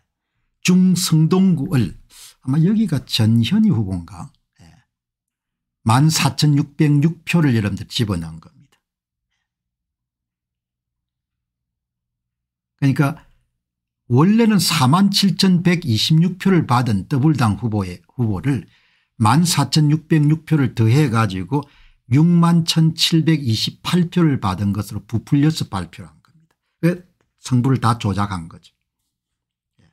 A: 중성동구을 아마 여기가 전현희 후보인가 14,606표를 예. 여러분들 집어넣은 겁니다. 그러니까 원래는 4만 7,126표를 받은 더블당 후보의 후보를 1만 4,606표를 더해 가지고 6만 1,728표를 받은 것으로 부풀려서 발표한 겁니다. 성부를 그 다 조작한 거죠. 예.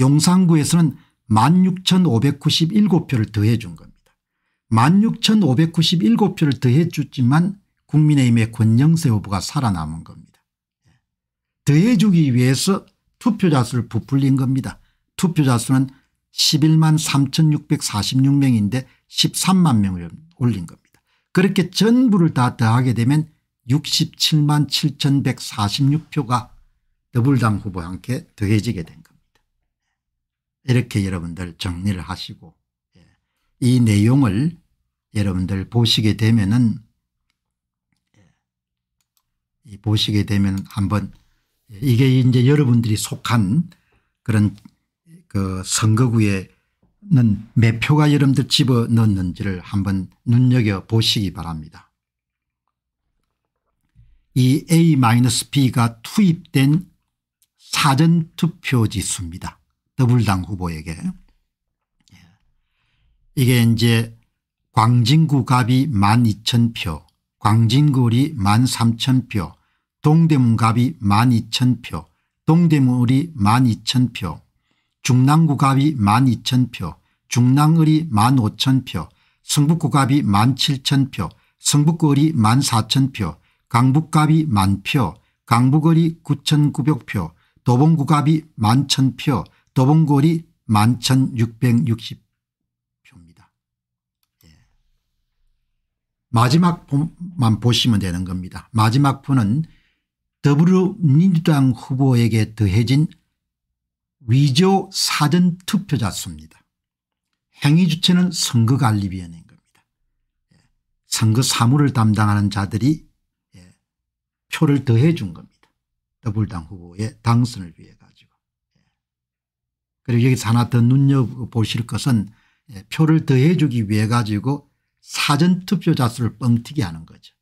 A: 용산구에서는 16,597표를 더해 준 겁니다. 16,597표를 더해 주지만 국민의힘의 권영세 후보가 살아남은 겁니다. 예. 더해 주기 위해서 투표자 수를 부풀린 겁니다. 투표자 수는 11만 3646명인데 13만 명을 올린 겁니다. 그렇게 전부를 다 더하게 되면 67만 7146표가 더불당 후보와 함께 더해지게 된 겁니다. 이렇게 여러분들 정리를 하시고 예, 이 내용을 여러분들 보시게 되면은 예, 보시게 되면 한번 이게 이제 여러분들이 속한 그런 그 선거구에 는몇 표가 여러분들 집어 넣는지를 한번 눈여겨 보시기 바랍니다. 이 A-B가 투입된 사전투표지 수입니다. 더불당 후보에게. 예. 이게 이제 광진구 갑이 12,000표 광진구리 13,000표 동대문갑이 12,000표, 동대문을이 12,000표, 중랑구갑이 12,000표, 중랑을이 15,000표, 성북구갑이 17,000표, 성북구을이 14,000표, 강북갑이 만표, 강북을이 9,900표, 도봉구갑이 1 0 0 0표 도봉골이 11,660표입니다. 예. 마지막 포만 보시면 되는 겁니다. 마지막 포는 더불어민주당 후보에게 더해진 위조 사전 투표자 수입니다. 행위 주체는 선거관리위원회인 겁니다. 예. 선거 사무를 담당하는 자들이 예, 표를 더해 준 겁니다. 더불당 후보의 당선을 위해 가지고. 예. 그리고 여기서 하나 더 눈여보실 것은 표를 더해 주기 위해 가지고 사전투표자 수를 뻥튀기 하는 거죠.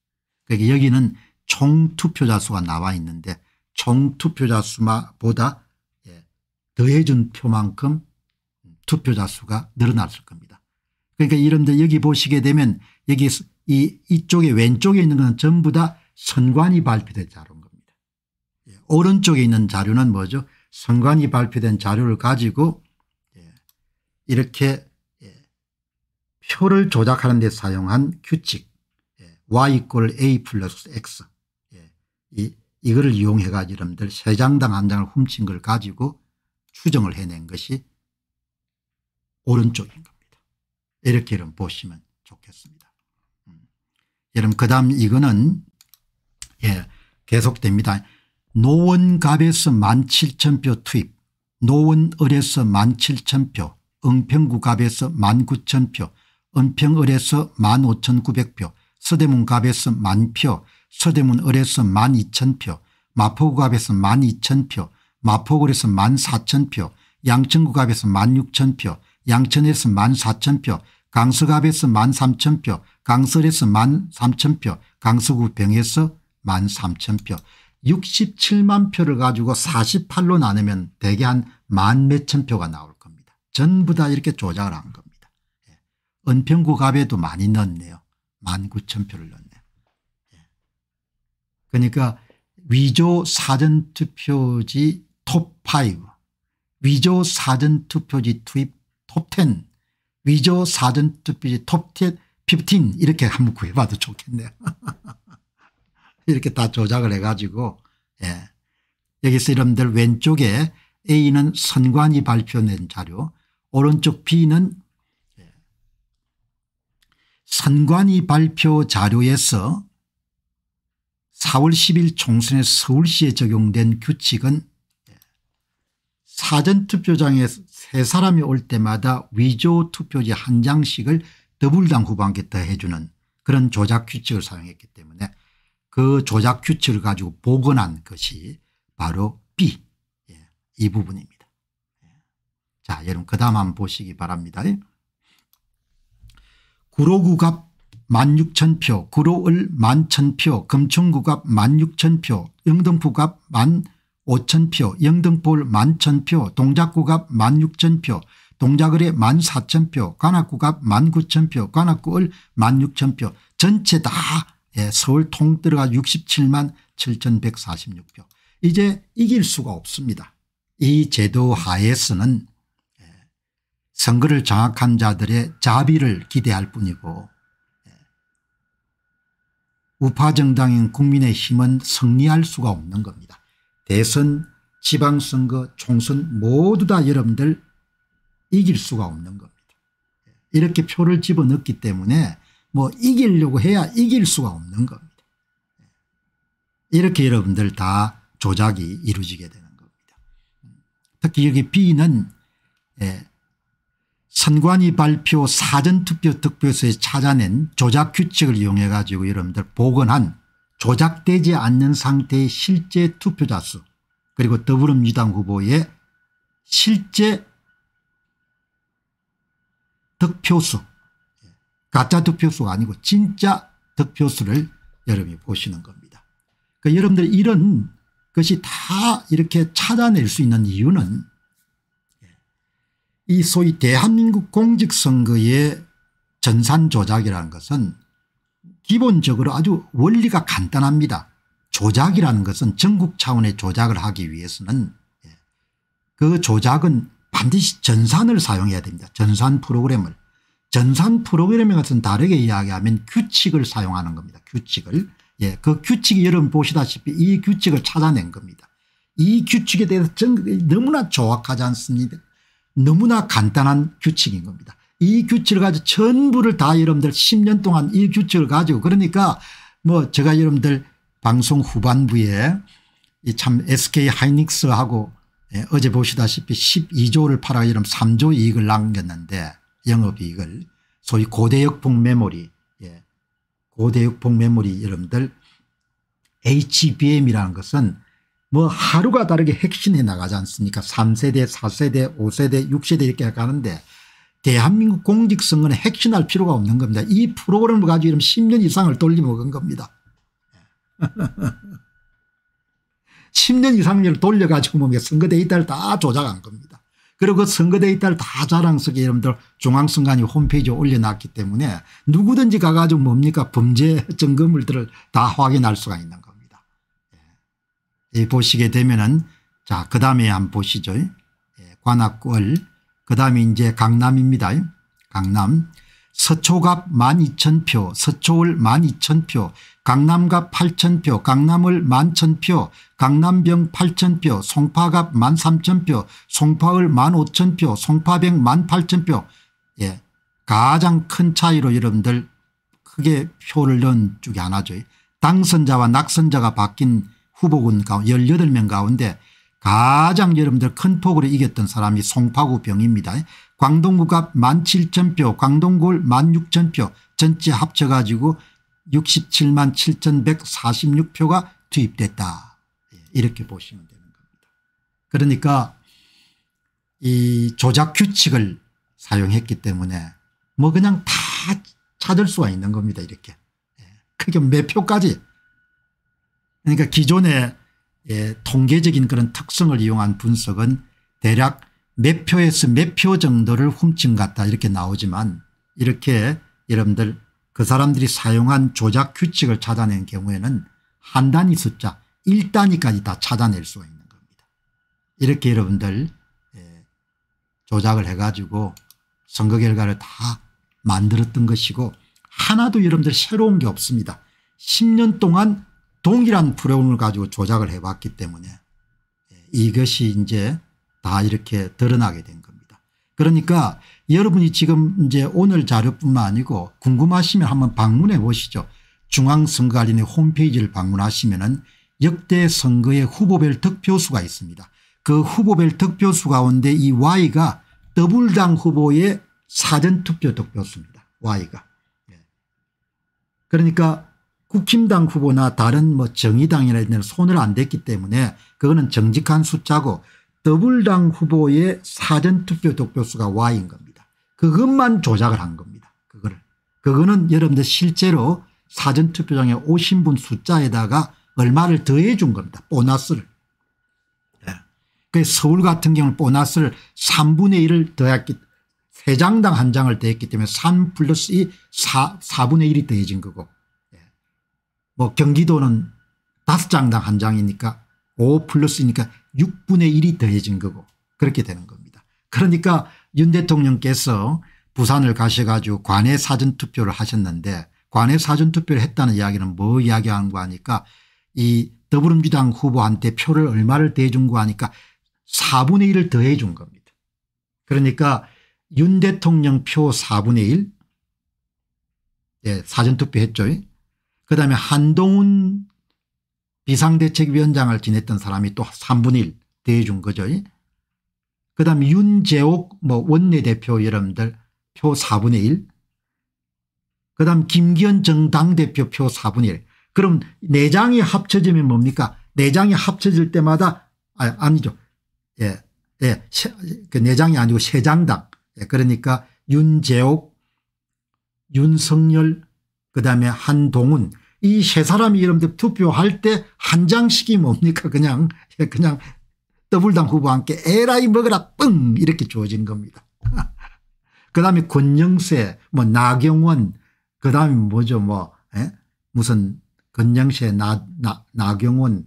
A: 그러니 여기는 총 투표자 수가 나와 있는데 총 투표자 수보다 예, 더해준 표만큼 투표자 수가 늘어났을 겁니다. 그러니까 이런데 여기 보시게 되면 여기 이 이쪽에 왼쪽에 있는 건 전부 다 선관위 발표된 자료인 겁니다. 예, 오른쪽에 있는 자료는 뭐죠? 선관위 발표된 자료를 가지고 예, 이렇게 표를 조작하는 데 사용한 규칙 y e a 플러스 x 이, 이거를 이용해 가지고 여러분들 세 장당 한 장을 훔친 걸 가지고 추정을 해낸 것이 오른쪽인 겁니다. 이렇게 여러분 보시면 좋겠습니다. 음. 여러분 그 다음 이거는 예 계속됩니다. 노원갑에서 17,000표 투입 노원을에서 17,000표 은평구갑에서 19,000표 은평을에서 15,900표 서대문갑에서 만표 서대문 을에서 12,000표 마포구갑에서 12,000표 마포구에서 14,000표 양천구갑에서 16,000표 양천에서 14,000표 강서갑에서 13,000표 강설에서 13,000표 강서구 병에서 13,000표 67만 표를 가지고 48로 나누면 대개 한 만 몇천 표가 나올 겁니다. 전부 다 이렇게 조작을 한 겁니다. 예. 은평구 갑에도 많이 넣네요. 만 구천 표를 넣네요. 그러니까 위조 사전투표지 톱5 위조 사전투표지 투입 톱10 위조 사전투표지 톱10 15 이렇게 한번 구해봐도 좋겠네요. [laughs] 이렇게 다 조작을 해가지고 예. 여기서 여러분들 왼쪽에 A는 선관위 발표된 자료 오른쪽 B는 예. 선관위 발표 자료에서 4월 10일 총선에 서울시에 적용된 규칙은 사전투표장에 세 사람이 올 때마다 위조 투표지 한 장씩을 더불당 후보한테 더해주는 그런 조작 규칙을 사용했기 때문에 그 조작 규칙을 가지고 복원한 것이 바로 B 예, 이 부분입니다. 예. 자 여러분 그 다음 한번 보시기 바랍니다. 구로구갑 16,000표, 구로을 11,000표, 금천구갑 16,000표, 영등포갑 15,000표, 영등포을 11,000표, 동작구갑 16,000표, 동작을의 14,000표, 관악구갑 19,000표, 관악구을 16,000표 전체 다 서울 통틀어가 67만 7,146표. 이제 이길 수가 없습니다. 이 제도 하에서는 예, 선거를 장악한 자들의 자비를 기대할 뿐이고 우파 정당인 국민의힘은 승리할 수가 없는 겁니다. 대선 지방선거 총선 모두 다 여러분들 이길 수가 없는 겁니다. 이렇게 표를 집어넣기 때문에 뭐 이기려고 해야 이길 수가 없는 겁니다. 이렇게 여러분들 다 조작이 이루어지게 되는 겁니다. 특히 여기 B는 예, 선관위 발표 사전투표 특별소에 찾아낸 조작 규칙을 이용해 가지고 여러분들 복원한 조작되지 않는 상태의 실제 투표자 수 그리고 더불어민주당 후보의 실제 득표수 가짜 득표수가 아니고 진짜 득표수를 여러분이 보시는 겁니다. 그 여러분들 이런 것이 다 이렇게 찾아낼 수 있는 이유는 이 소위 대한민국 공직선거의 전산조작이라는 것은 기본적으로 아주 원리가 간단합니다. 조작이라는 것은 전국 차원의 조작을 하기 위해서는 예, 그 조작은 반드시 전산을 사용해야 됩니다. 전산 프로그램을. 전산 프로그램에 같은 다르게 이야기하면 규칙을 사용하는 겁니다. 규칙을. 예, 그 규칙이 여러분 보시다시피 이 규칙을 찾아낸 겁니다. 이 규칙에 대해서 너무나 정확하지 않습니다 너무나 간단한 규칙인 겁니다. 이 규칙을 가지고 전부를 다 여러분들 10년 동안 이 규칙을 가지고 그러니까 뭐 제가 여러분들 방송 후반부에 참 SK 하이닉스하고 예, 어제 보시다시피 12조를 팔아 여러 3조 이익을 남겼는데 영업이익을 소위 고대역폭 메모리 예, 고대역폭 메모리 여러분들 HBM이라는 것은 뭐 하루가 다르게 핵심이 나가지 않습니까 3세대 4세대 5세대 6세대 이렇게 가는데 대한민국 공직선거는 핵심할 필요가 없는 겁니다. 이 프로그램을 가지고 이러 10년 이상을 돌려먹은 겁니다. 10년 [laughs] 이상을 돌려가지고 뭐 선거 데이터를 다 조작한 겁니다. 그리고 그 선거 데이터를 다 자랑스럽게 여러분들 중앙선관위 홈페이지에 올려놨기 때문에 누구든지 가가지고 뭡니까 범죄 증거물들을다 확인할 수가 있는 겁니다. 예, 보시게 되면은 자, 그 다음에 한번 보시죠. 예, 관악월, 그 다음에 이제 강남입니다. 강남. 서초갑 12,000표, 서초월 12,000표, 강남갑 8,000표, 강남을 11,000표, 강남병 8,000표, 송파갑 13,000표, 송파을 15,000표, 송파병 18,000표. 예. 가장 큰 차이로 여러분들 크게 표를 넣은 쪽이 하나죠. 당선자와 낙선자가 바뀐 후보군 18명 가운데 가장 여러분들 큰 폭으로 이겼던 사람이 송파구 병입니다. 광동구갑 17,000표 광동구 16,000표 전체 합쳐가지고 67만 7,146표가 투입됐다. 예, 이렇게 보시면 되는 겁니다. 그러니까 이 조작 규칙을 사용했기 때문에 뭐 그냥 다 찾을 수가 있는 겁니다. 이렇게. 그게 예, 몇 표까지 그러니까 기존의 예, 통계적인 그런 특성을 이용한 분석은 대략 몇 표에서 몇 표 정도를 훔친 것 같다 이렇게 나오지만 이렇게 여러분들 그 사람들이 사용한 조작 규칙을 찾아낸 경우에는 한 단위 숫자 1단위까지 다 찾아낼 수가 있는 겁니다. 이렇게 여러분들 예, 조작을 해가지고 선거 결과를 다 만들었던 것이고 하나도 여러분들 새로운 게 없습니다. 10년 동안 동일한 프로그램을 가지고 조작을 해봤기 때문에 예, 이것이 이제 다 이렇게 드러나게 된 겁니다. 그러니까 여러분이 지금 이제 오늘 자료뿐만 아니고 궁금하시면 한번 방문해 보시죠. 중앙선거관리의 홈페이지를 방문하시면은 역대 선거의 후보별 득표수가 있습니다. 그 후보별 득표수 가운데 이 Y가 더블당 후보의 사전투표 득표수입니다. Y가. 예. 그러니까 국힘당 그 후보나 다른 뭐 정의당이나 이런 데는 손을 안 댔기 때문에 그거는 정직한 숫자고 더블당 후보의 사전투표 득표수가 Y인 겁니다. 그것만 조작을 한 겁니다. 그거를. 그거는 여러분들 실제로 사전투표장에 오신 분 숫자에다가 얼마를 더해 준 겁니다. 보너스를. 예. 그 서울 같은 경우는 보너스를 3분의 1을 더했기 3장당 한 장을 더했기 때문에 3 플러스 2 4, 4분의 1이 더해진 거고 뭐 경기도는 다섯 장당 한 장이니까 5 플러스니까 6분의 1이 더해진 거고 그렇게 되는 겁니다. 그러니까 윤 대통령께서 부산을 가셔가지고 관외 사전투표를 하셨는데 관외 사전투표를 했다는 이야기는 뭐 이야기하는 거 하니까 이 더불어민주당 후보한테 표를 얼마를 대준 거 하니까 4분의 1을 더해 준 겁니다. 그러니까 윤 대통령 표 4분의 1 예, 사전투표 했죠. 그다음에 한동훈 비상대책위원장을 지냈던 사람이 또 3분의 1 대해준 거죠. 그다음 윤재옥 뭐 원내대표 여러분들 표 4분의 1. 그다음 김기현 정당대표 표 4분의 1. 그럼 4장이 합쳐지면 뭡니까? 4장이 합쳐질 때마다 아, 아니죠. 예. 예. 그 4장이 아니고 3장당. 예, 그러니까 윤재옥, 윤석열, 그다음에 한동훈 이세 사람이 이름들 투표할 때 한 장씩이 뭡니까 그냥 [laughs] 그냥 더블당 후보와 함께 에라이 먹으라 뻥 이렇게 주어진 겁니다. [laughs] 그 다음에 권영세 뭐 나경원 그 다음에 뭐죠 뭐 에? 예? 무슨 권영세 나, 나, 나경원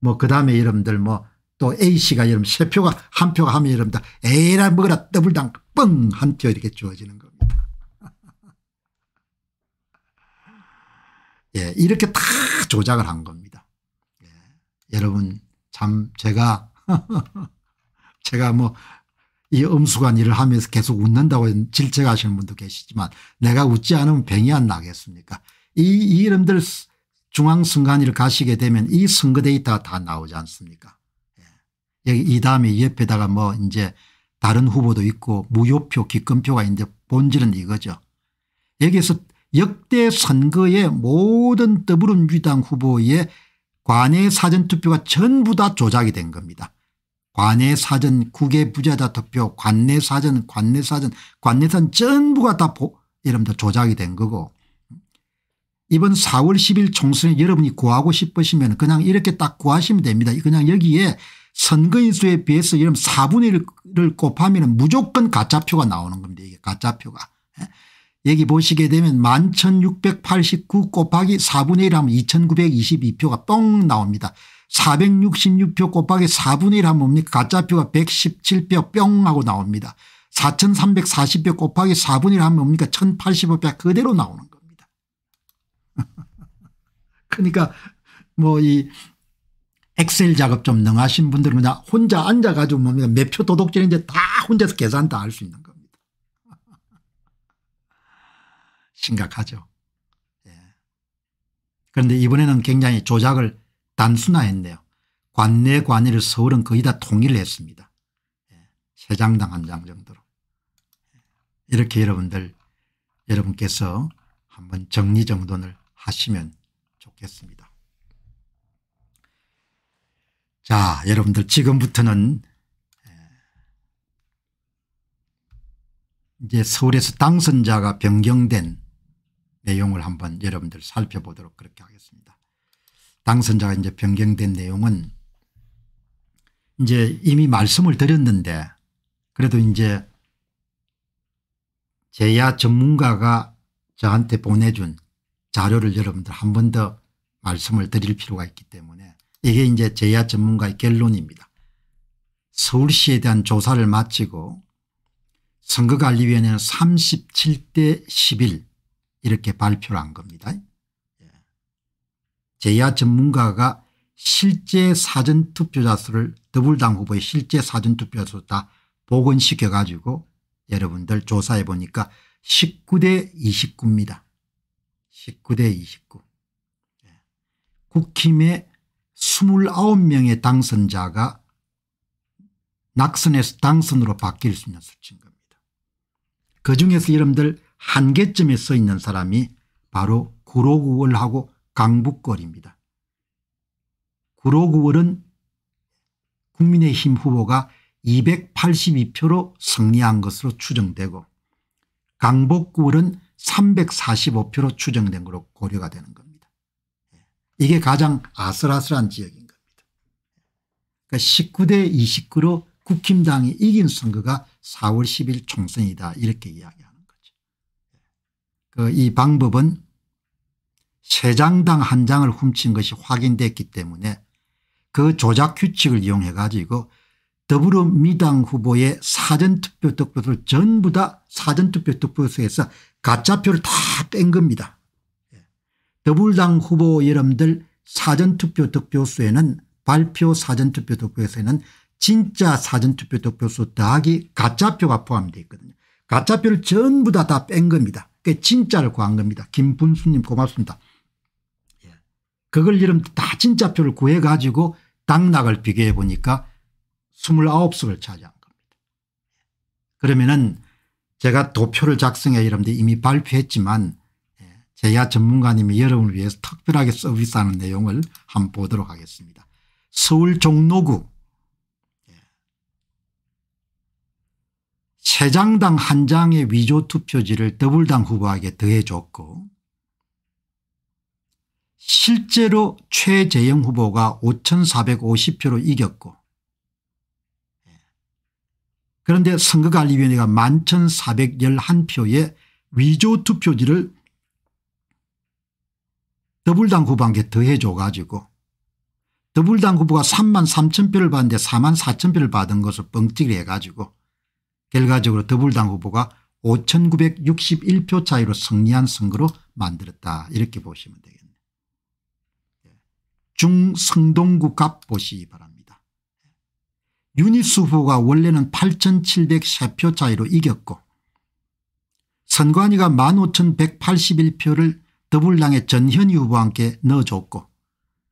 A: 뭐그 다음에 이름들 뭐또 A씨가 이름 세 표가 한 표가 하면 이름다 에라이 먹으라 더블당 뻥 한 표 이렇게 주어지는 거 예, 이렇게 다 조작을 한 겁니다. 예, 여러분 참 제가 [laughs] 제가 뭐이 엄숙한 일을 하면서 계속 웃는다고 질책하시는 분도 계시지만 내가 웃지 않으면 병이 안 나겠습니까 이, 이 이름들 중앙선관위를 가시게 되면 이 선거 데이터가 다 나오지 않습니까 예. 여기 이 다음에 옆에다가 뭐 이제 다른 후보도 있고 무효표 기권표가 있는데 본질은 이거죠. 여기서 역대 선거의 모든 더불어민주당 후보의 관외 사전투표가 전부 다 조작이 된 겁니다. 관외 사전 국외 부자자 투표 관내 사전 관내 사전 관내 사전 전부가 다 여러분들 조작이 된 거고 이번 4월 10일 총선에 여러분이 구하고 싶으시면 그냥 이렇게 딱 구하시면 됩니다. 그냥 여기에 선거인 수에 비해서 여러분 4분의 1을 곱하면 무조건 가짜표가 나오는 겁니다. 이게 가짜표가. 여기 보시게 되면 11,689 곱하기 4분의 1 하면 2,922표가 뻥 나옵니다. 466표 곱하기 4분의 1 하면 뭡니까 가짜표가 117표 뿅 하고 나옵니다. 4,340표 곱하기 4분의 1 하면 뭡니까 1,085표 그대로 나오는 겁니다. [laughs] 그러니까 뭐 이 엑셀 작업 좀 능하신 분들은 그냥 혼자 앉아가지고 뭡니까 몇 표 도둑질인지 다 혼자서 계산 다 할 수 있는 거예요. 심각하죠. 예. 그런데 이번에는 굉장히 조작을 단순화했네요. 관내 관위를 서울은 거의 다 통일했습니다. 예. 세 장당 한 장 정도로. 이렇게 여러분들 여러분께서 한번 정리정돈을 하시면 좋겠습니다. 자 여러분들 지금부터는 예. 이제 서울에서 당선자가 변경된 내용을 한번 여러분들 살펴보도록 그렇게 하겠습니다. 당선자가 이제 변경된 내용은 이제 이미 말씀을 드렸는데 그래도 이제 제야 전문가가 저한테 보내준 자료를 여러분들 한 번 더 말씀을 드릴 필요가 있기 때문에 이게 이제 제야 전문가의 결론입니다. 서울시에 대한 조사를 마치고 선거관리위원회는 37대 11 이렇게 발표를 한 겁니다. 예. 제야 전문가가 실제 사전투표자 수를 더불당 후보의 실제 사전투표자 수다 복원시켜 가지고 여러분들 조사해 보니까 19대 29입니다. 19대 29. 국힘의 29명의 당선자가 낙선에서 당선으로 바뀔 수 있는 수치인 겁니다. 그중에서 여러분들 한계점에 서 있는 사람이 바로 구로구월하고 강북걸입니다. 구로구월은 국민의힘 후보가 282표로 승리한 것으로 추정되고 강북구월은 345표로 추정된 것으로 고려가 되는 겁니다. 이게 가장 아슬아슬한 지역인 니다 19대 29로 국힘당이 이긴 선거가 4월 10일 총선이다 이렇게 이야기합니다. 그이 어, 방법은 세 장당 한 장을 훔친 것이 확인됐기 때문에 그 조작 규칙을 이용해 가지고 더불어민당 후보의 사전투표 득표수를 전부 다 사전투표 득표수에서 가짜표를 다 뺀 겁니다. 예. 더불당 후보 여러분들 사전투표 득표수에는 발표 사전투표 득표수에는 진짜 사전투표 득표수 더하기 가짜표가 포함되어 있거든요. 가짜표를 전부 다 다 뺀 겁니다. 그 진짜를 구한 겁니다. 김분수님 고맙습니다. 예. 그걸 이름 다 진짜표를 구해가지고 당락을 비교해 보니까 29석을 차지한 겁니다. 그러면은 제가 도표를 작성해 이런데 이미 발표했지만 예, 제야 전문가님이 여러분을 위해서 특별하게 서비스하는 내용을 한번 보도록 하겠습니다. 서울 종로구 세장당 한 장의 위조 투표지를 더블당 후보에게 더해줬고 실제로 최재형 후보가 5450표로 이겼고 그런데 선거관리위원회가 11,411표의 위조 투표지를 더블당 후보에게 더해줘 가지고 더블당 후보가 3만 3천 표를 받는데 4만 4천 표를 받은 것을 뻥튀기 해가지고 결과적으로 더불당 후보가 5961표 차이로 승리한 선거로 만들었다 이렇게 보시면 되겠네요. 예. 중성동구 갑 보시기 바랍니다. 유니스 후보가 원래는 8703표 차이로 이겼고 선관위가 15,181표를 더불당의 전현희 후보와 함께 넣어줬고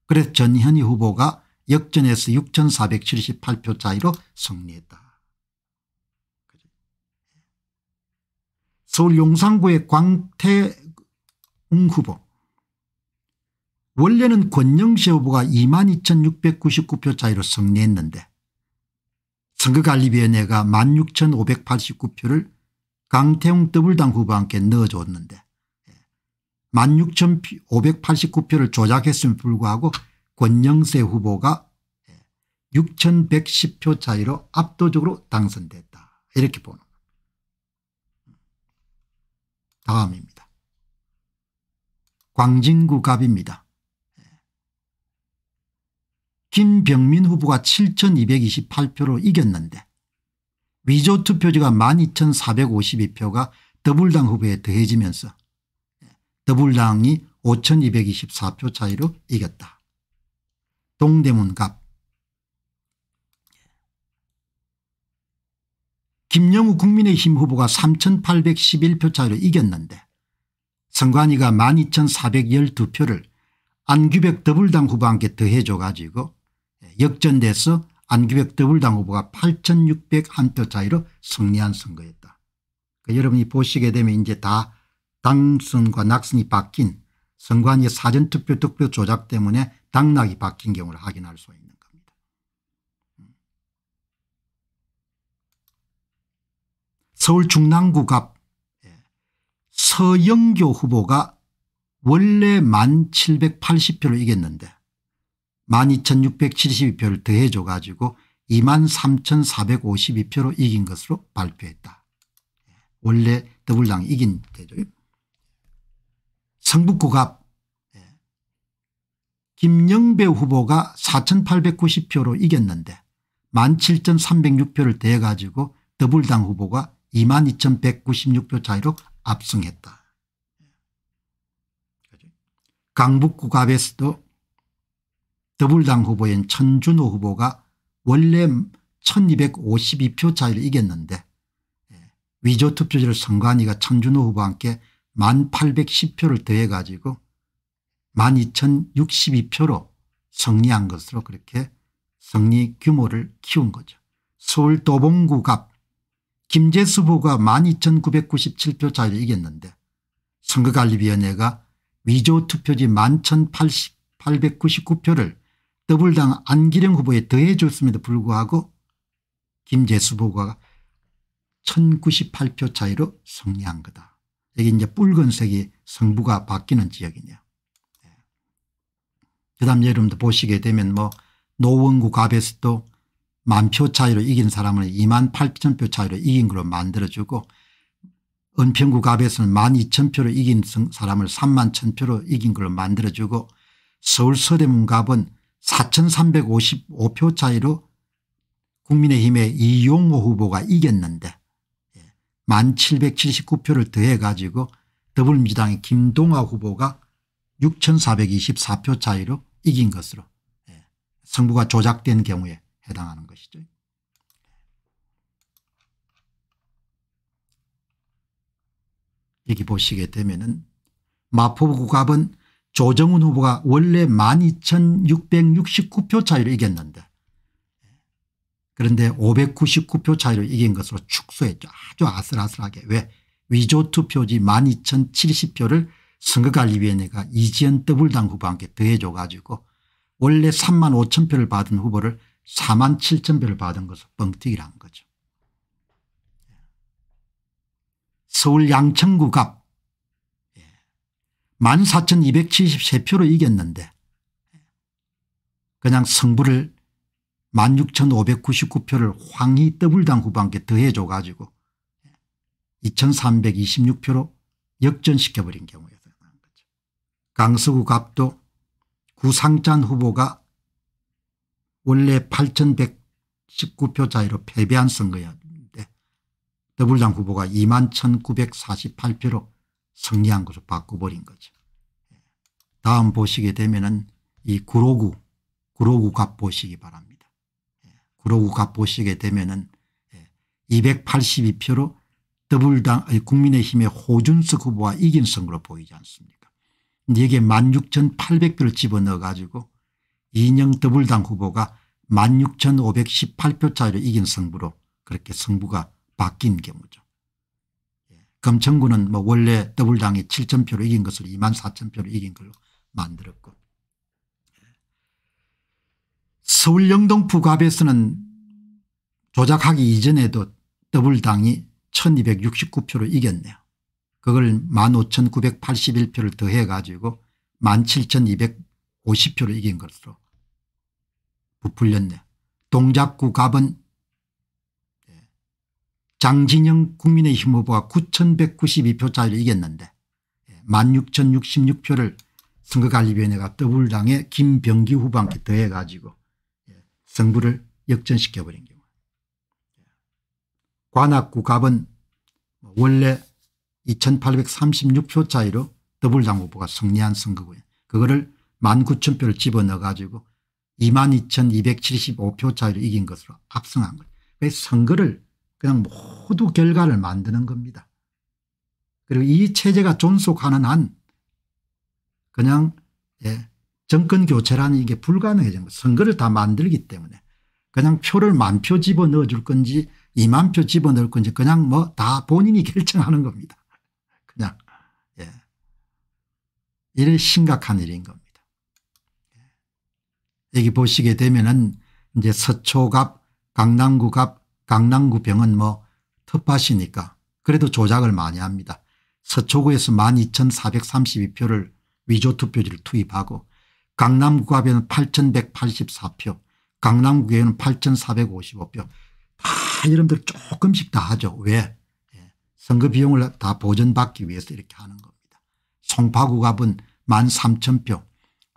A: 그래서 전현희 후보가 역전에서 6,478표 차이로 승리했다. 서울 용산구의 광태웅 후보 원래는 권영세 후보가 22,699표 차이로 승리했는데 선거관리위원회가 16,589표를 강태웅 더블당 후보와 함 넣어줬는데 16,589표를 조작했음에 불구하고 권영세 후보가 6,110표 차이로 압도적으로 당선됐다 이렇게 보는 다음입니다. 광진구 갑입니다. 김병민 후보가 7228표로 이겼는데 위조 투표지가 12452표가 더불당 후보에 더해지면서 더불당이 5224표 차이로 이겼다. 동대문갑 김영우 국민의힘 후보가 3811표 차로 이 이겼는데 선관위가 12412표를 안규백 더블당 후보한테 더해줘 가지고 예, 역전돼서 안규백 더블당 후보가 8601표 차이로 승리한 선거였다. 그 여러분이 보시게 되면 이제 다 당선과 낙선이 바뀐 선관위 사전투표 득표 조작 때문에 당락이 바뀐 경우를 확인할 수 있는 서울 중랑구 갑 예, 서영교 후보가 원래 1780표를 이겼는데 12672표를 더해 줘 가지고 23,452표로 이긴 것으로 발표했다. 예, 원래 더블당 이긴 대죠. 성북구갑 예, 김영배 후보가 4,890표로 이겼는데 17,306표를 더해 가지고 더블당 후보가 22,196표 차이로 압승했다. 강북구 앞에서도 더불당 후보인 천준호 후보가 원래 1252표 차이를 이겼는데 예, 위조 투표지를 선관위가 천준호 후보와 함께 1810표를 더해 가지고 12062표로 승리한 것으로 그렇게 승리 규모를 키운 거죠. 서울 도봉구 갑 김재수 후보가 12,997표 차이로 이겼는데 선거관리위원회가 위조 투표지 11,899표를 더블당 안기령 후보에 더해줬음에도 불구하고 김재수 후보가 1098표 차이로 승리한 거다. 여기 이제 붉은색이 성부가 바뀌는 지역이냐. 네. 예. 그 다음 여러분들 보시게 되면 뭐 노원구 갑에서도 만표 차이로 이긴 사람을 2만 8천 표 차이로 이긴 걸로 만들어주고 은평구 갑에서는 1만 2천 표로 이긴 사람을 3만 1천 표로 이긴 걸로 만들어주고 서울 서대문 갑은 4,355표 차이로 국민의힘의 이용호 후보가 이겼는데 1만 예, 779표를 더해 가지고 더불어민주당의 김동아 후보가 6,424표 차이로 이긴 것으로 성부가 예, 조작된 경우에 해당하는 것이죠. 여기 보시게 되면은 마포구 국은 조정훈 후보가 원래 12,669표 차이로 이겼는데 그런데 599표 차이로 이긴 것으로 축소했죠. 아주 아슬아슬하게. 왜 위조 투표지 12,070표를 선거관리위원회가 이지연 더블당 후보한테 더해줘 가지고 원래 3만 5천 표를 받은 후보를 4만 7천 표를 받은 것을 뻥튀기라는 거죠. 서울 양천구 갑 14,273표로 예. 이겼는데 그냥 승부를 16,599표를 황희 더블당 후반기에 더해줘 가지고 2,326표로 예. 역전시켜버린 경우였다는 거죠. 강서구 갑도 구상찬 후보가 원래 8,119표 차이로 패배한 선거였는데 더불당 후보가 21,948표로 승리한 것으로 바꿔버린 거죠. 다음 보시게 되면 은이 구로구 구로구 갑 보시기 바랍니다. 예, 구로구 갑 보시게 되면 은 282표로 예, 더불당 국민의힘의 호준석 후보와 이긴 선거로 보이지 않습니까 여기에 16,800표를 집어넣어 가지고 이인영 더블당 후보가 16,518표 차이로 이긴 승부로 그렇게 승부가 바뀐 경우죠. 예. 검천군은뭐 원래 더블당이 7,000표로 이긴 것을 2만 4,000표로 이긴 걸로 만들었고 예. 서울 영동 부갑에서는 조작하기 이전에도 더블당이 1269표로 이겼네요. 그걸 15,981표를 더해 가지고 17,250표로 이긴 것으로 부풀렸네. 동작구 갑은 장진영 국민의힘 후보가 9192표차를 이겼는데 16,066표를 선거관리위원회가 더블당의 김병기 후보한테 더해가지고 승부를 역전시켜버린 경우. 관악구 갑은 원래 2836표 차이로 더블당 후보가 승리한 선거구에 그거를 19,000표를 집어넣어 가지고 22,275표 차이로 이긴 것으로 압승한 거예요. 그래서 선거를 그냥 모두 결과를 만드는 겁니다. 그리고 이 체제가 존속하는 한 그냥 예, 정권 교체라는 이게 불가능해진 거예요. 선거를 다 만들기 때문에 그냥 표를 만 표 집어넣어 줄 건지 2만 표 집어넣을 건지 그냥 뭐 다 본인이 [laughs] 결정하는 겁니다. 그냥 예. 이런 심각한 일인 겁니다. 여기 보시게 되면은 이제 서초갑 강남구갑 강남구병은 뭐 텃밭이니까 그래도 조작을 많이 합니다. 서초구에서 12,432표를 위조투표지를 투입하고 강남구갑에는 8,184표 강남구에는 8,455표 다 여러분들 조금씩 다 하죠. 왜? 예. 선거 비용을 다 보전받기 위해서 이렇게 하는 겁니다. 송파구갑은 13,000표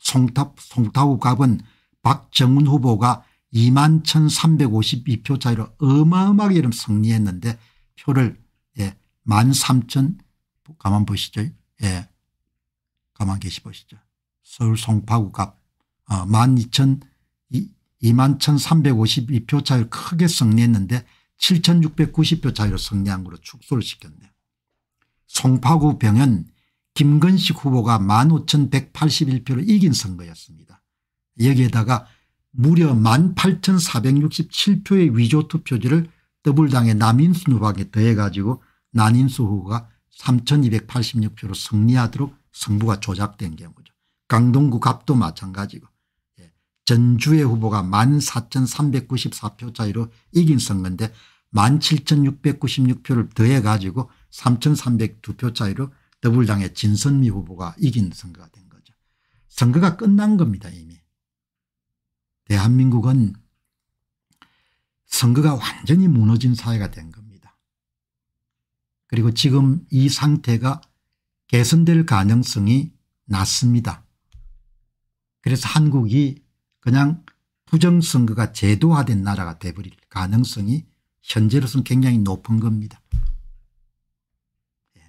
A: 송타, 송타구갑은 박정훈 후보가 2만 1352표 차이로 어마어마하게 승리했는데 표를 예, 1만 3천 가만 보시죠. 예, 가만 계시 보시죠. 서울 송파구갑 어, 2천 2만 1352표 차이로 크게 승리했는데 7690표 차이로 승리한 걸로 축소를 시켰네요. 송파구 병은 김건식 후보가 15,181표로 이긴 선거였습니다. 여기에다가 무려 18,467표의 위조 투표지를 더블당의 남인순 후보에 더해 가지고 난인수 후보가 3,286표로 승리하도록 승부가 조작된 경우죠. 강동구 갑도 마찬가지고 예, 전주의 후보가 14,394표 차이로 이긴 선거인데 17,696표를 더해 가지고 3,302표 차이로 더불당의 진선미 후보가 이긴 선거가 된 거죠. 선거가 끝난 겁니다 이미. 대한민국은 선거가 완전히 무너진 사회가 된 겁니다. 그리고 지금 이 상태가 개선될 가능성이 낮습니다. 그래서 한국이 그냥 부정선거가 제도화된 나라가 돼버릴 가능성이 현재로서는 굉장히 높은 겁니다. 예.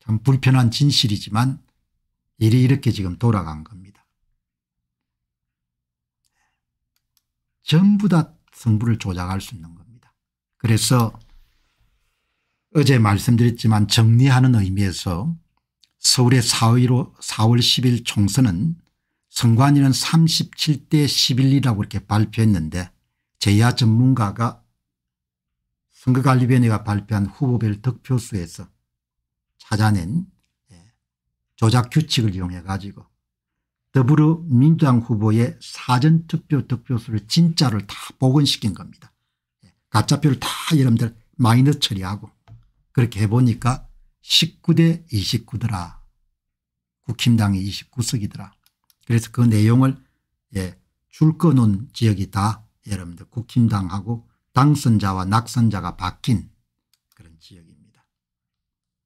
A: 참 불편한 진실이지만 일이 이렇게 지금 돌아간 겁니다. 전부 다 성부를 조작할 수 있는 겁니다. 그래서 어제 말씀드렸지만 정리하는 의미에서 서울의 4월, 10일 총선은 선관위는 37대 11이라고 이렇게 발표했는데 제야 전문가가 선거관리위원회가 발표한 후보별 득표수에서 찾아낸 예, 조작 규칙을 이용해 가지고 더불어민주당 후보의 사전투표 득표수를 진짜를 다 복원시킨 겁니다. 예, 가짜표를 다 여러분들 마이너 처리하고 그렇게 해보니까 19대 29더라. 국힘당이 29석이더라. 그래서 그 내용을 예, 줄거놓은 지역이 다 여러분들 국힘당하고 당선자와 낙선자가 바뀐 그런 지역입니다.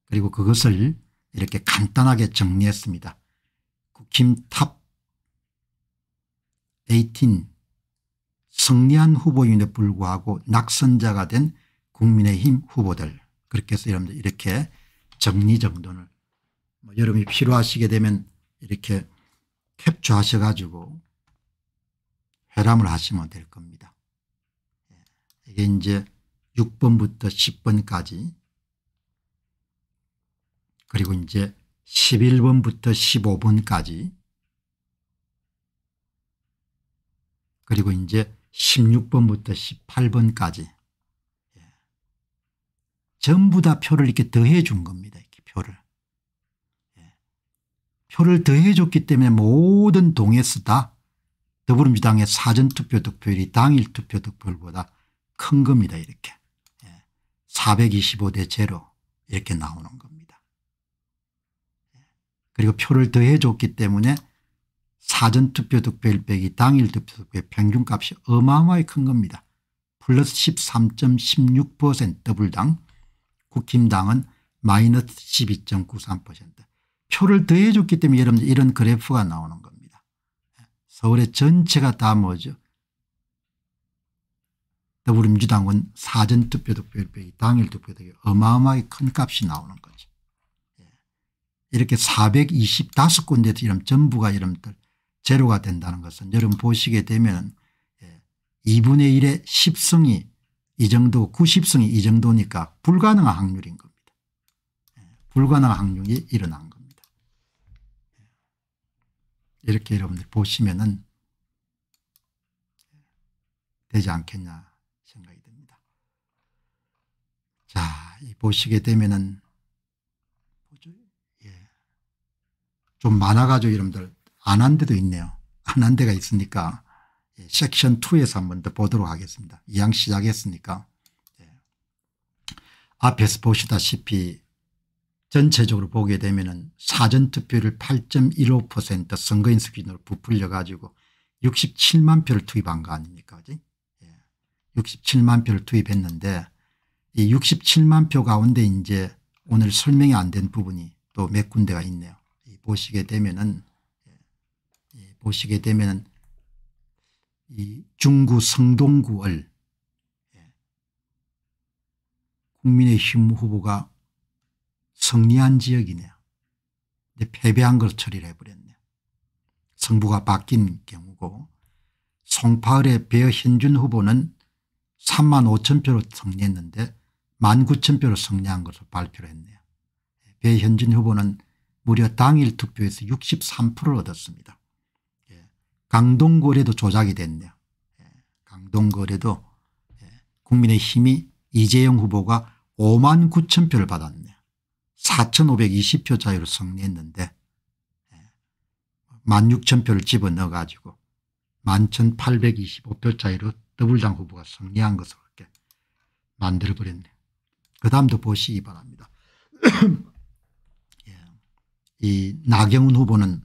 A: 그리고 그것을 이렇게 간단하게 정리했습니다. 국힘 탑18 승리한 후보임에도 불구하고 낙선자가 된 국민의힘 후보들 그렇게 해서 여러분들 이렇게 정리정돈을 뭐 여러분이 필요하시게 되면 이렇게 캡처하셔 가지고 회람을 하시면 될 겁니다. 예. 이게 이제 6번부터 10번까지 그리고 이제 11번부터 15번까지 그리고 이제 16번부터 18번까지 예. 전부 다 표를 이렇게 더해 준 겁니다. 이렇게 표를. 예. 표를 더해 줬기 때문에 모든 동에서 다 더불어민주당의 사전투표 득표율이 당일 투표 득표율보다 큰 겁니다. 이렇게. 425대 예. 제 이렇게 나오는 겁니다. 그리고 표를 더해 줬기 때문에 사전투표 득표율 빼기 당일 투표 득표의 평균값이 어마어마히 큰 겁니다. 플러스 13.16% 더블당 국힘당은 마이너스 12.93% 표를 더해줬기 때문에 여러분들 이런 그래프가 나오는 겁니다. 서울의 전체가 다 뭐죠 더불어민주당은 사전투표 득표일 빼기 당일 투표 득표 어마어마하게 큰 값이 나오는 거죠. 예. 이렇게 425군데 이름 전부가 이름들 제로가 된다는 것은 여러분 보시게 되면 2분의 예, 1의 10승이 이 정도 90승이 이 정도니까 불가능한 확률인 겁니다. 예, 불가능한 확률이 일어난 겁니다. 예, 이렇게 여러분들 보시면은 되지 않겠냐 생각이 듭니다. 자, 보시게 되면은 좀 많아가지고 여러분들 안한 데도 있네요. 안 한 데가 있으니까 예, 섹션 2에서 한번 더 보도록 하겠습니다. 이왕 시작했으니까. 예. 앞에서 보시다시피 전체적으로 보게 되면 사전투표를 8.15% 선거인 수준으로 부풀려 가지고 67만 표를 투입한 거 아닙니까? 그 67만 예. 표를 투입했는데 이 67만 표 가운데 이제 오늘 설명이 안 된 부분이 또 몇 군데가 있네요. 보시게 되면은 보시게 되면 이 중구 성동구을 예, 국민의힘 후보가 승리한 지역이네요. 근데 패배한 걸 처리를 해버렸네요. 성부가 바뀐 경우고 송파을의 배현준 후보는 3만 5천 표로 승리했는데 1만 9천 표로 승리한 것으 발표를 했네요. 배현준 후보는 무려 당일 투표에서 63%를 얻었습니다. 강동거래도 조작이 됐네요. 예, 강동거래도 예, 국민의힘이 이재용 후보가 5만 9천 표를 받았네요. 4,520표 차이로 승리했는데 1만 예, 6천 표를 집어넣어 가지고 11,825표 차이로 더블당 후보가 승리한 것으로 이렇게 만들어버렸네요. 그 다음도 보시기 바랍니다. [clears throat] 이 나경훈 후보는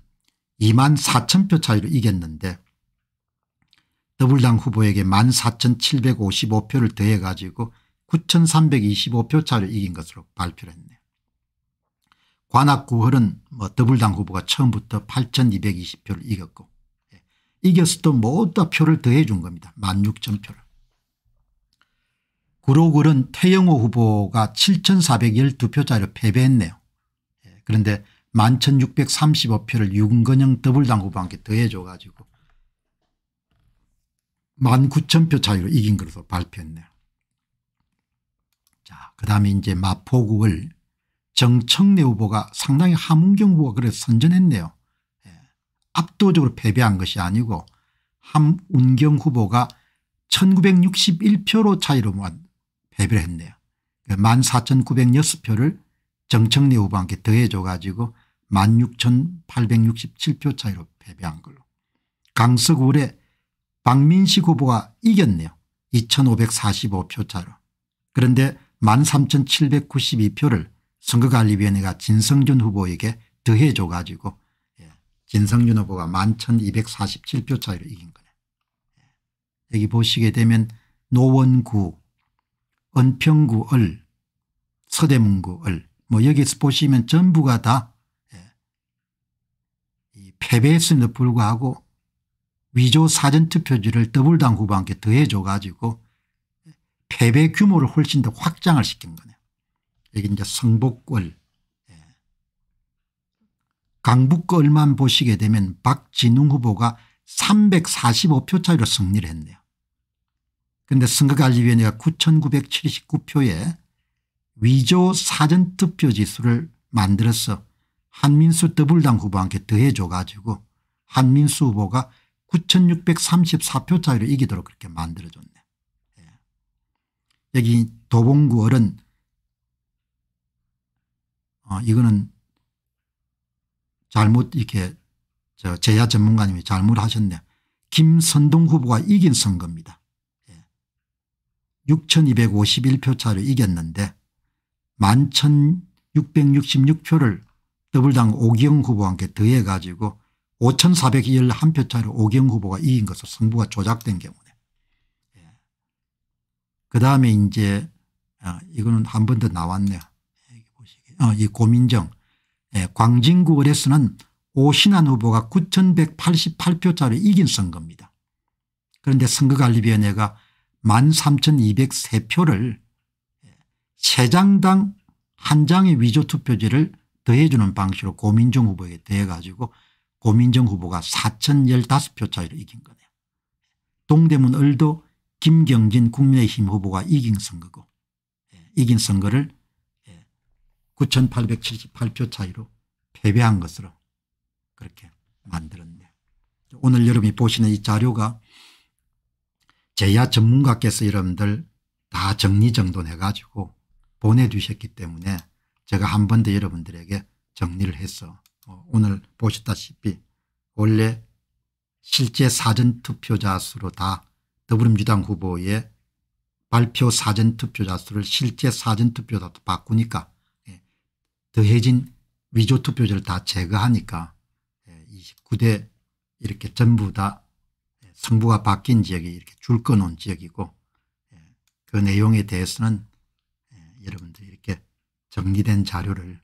A: 2만 4천 표 차이로 이겼는데 더불당 후보에게 1만 4,755표를 더해 가지고 9,325표 차로 이 이긴 것으로 발표를 했네요. 관악구흘은 뭐 더불당 후보가 처음부터 8,220표를 이겼고 예. 이겼어도 모두 다 표를 더해 준 겁니다. 1 6 0표를 구로굴은 태영호 후보가 7,412표짜리로 패배했네요. 예. 그런데 1 1 6 3 5 표를 윤건영 더블당 후보한테 더해줘 가지고 19,000표 차이로 이긴 걸로 발표했네요. 자, 그 다음에 이제 마포구를 정청래 후보가 상당히 함은경 후보가 그래서 선전했네요. 예. 압도적으로 패배한 것이 아니고 함운경 후보가 1961표로 차이로만 패배를 했네요. 14,906표를 정청래 후보한테 더해줘 가지고 16,867표 차이로 패배한 걸로. 강서구의 박민식 후보가 이겼네요. 2,545표 차로. 그런데 13,792표를 선거관리위원회가 진성준 후보에게 더해줘 가지고 예, 진성준 후보가 11,247표 차이로 이긴 거네. 예. 여기 보시게 되면 노원구, 은평구 을, 서대문구 을, 뭐 여기서 보시면 전부가 다 패배했음에도 불구하고 위조 사전투표지를 더블당 후보한테 더해줘 가지고 패배 규모를 훨씬 더 확장을 시킨 거네요. 여기 이제 성북골 예. 강북걸만 보시게 되면 박진웅 후보가 345표 차이로 승리를 했네요. 그런데 선거관리위원회가 9979표에 위조 사전투표지수를 만들어서 한민수 더블당 후보한테 더해줘 가지고 한민수 후보가 9634표 차이로 이기도록 그렇게 만들어줬네. 예. 여기 도봉구 어른 어, 이거는 잘못 이렇게 저 제야 전문가님이 잘못하셨네. 김선동 후보가 이긴 선거입니다. 예. 6251표 차로 이겼는데 1 1 666표를 더블당 오기영 후보와 함께 더해 가지고 5411표 차로 오기영 후보가 이긴 것은 승부가 조작된 경우네. 예. 그다음에 이제 아, 이거는 한 번 더 나왔네요. 아, 이 고민정 예, 광진구 의뢰서는 오신환 후보가 9188표 차로 이긴 선거입니다. 그런데 선거관리위원회가 13,203표를 세장당한 예, 장의 위조투표지를 더해주는 방식으로 고민정 후보에게 대해가지고 고민정 후보가 4,015표 차이로 이긴 거네요. 동대문 을도 김경진 국민의힘 후보가 이긴 선거고 예, 이긴 선거를 예, 9,878표 차이로 패배한 것으로 그렇게 만들었네요. 오늘 여러분이 보시는 이 자료가 제야 전문가께서 여러분들 다 정리정돈해 가지고 보내주셨기 때문에 제가 한 번 더 여러분들에게 정리를 해서 어, 오늘 보셨다시피 원래 실제 사전투표자 수로 다 더불어민주당 후보의 발표 사전투표자 수를 실제 사전투표자로 바꾸니까 예, 더해진 위조투표자를 다 제거하니까 29대 예, 이렇게 전부 다 성부가 예, 바뀐 지역이 이렇게 줄거놓은 지역이고 그 내용에 대해서는 여러분 정리된 자료를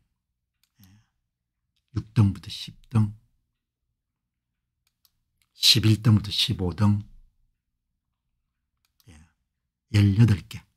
A: 6등부터 예. 10등, 11등부터 15등, 18개. 예.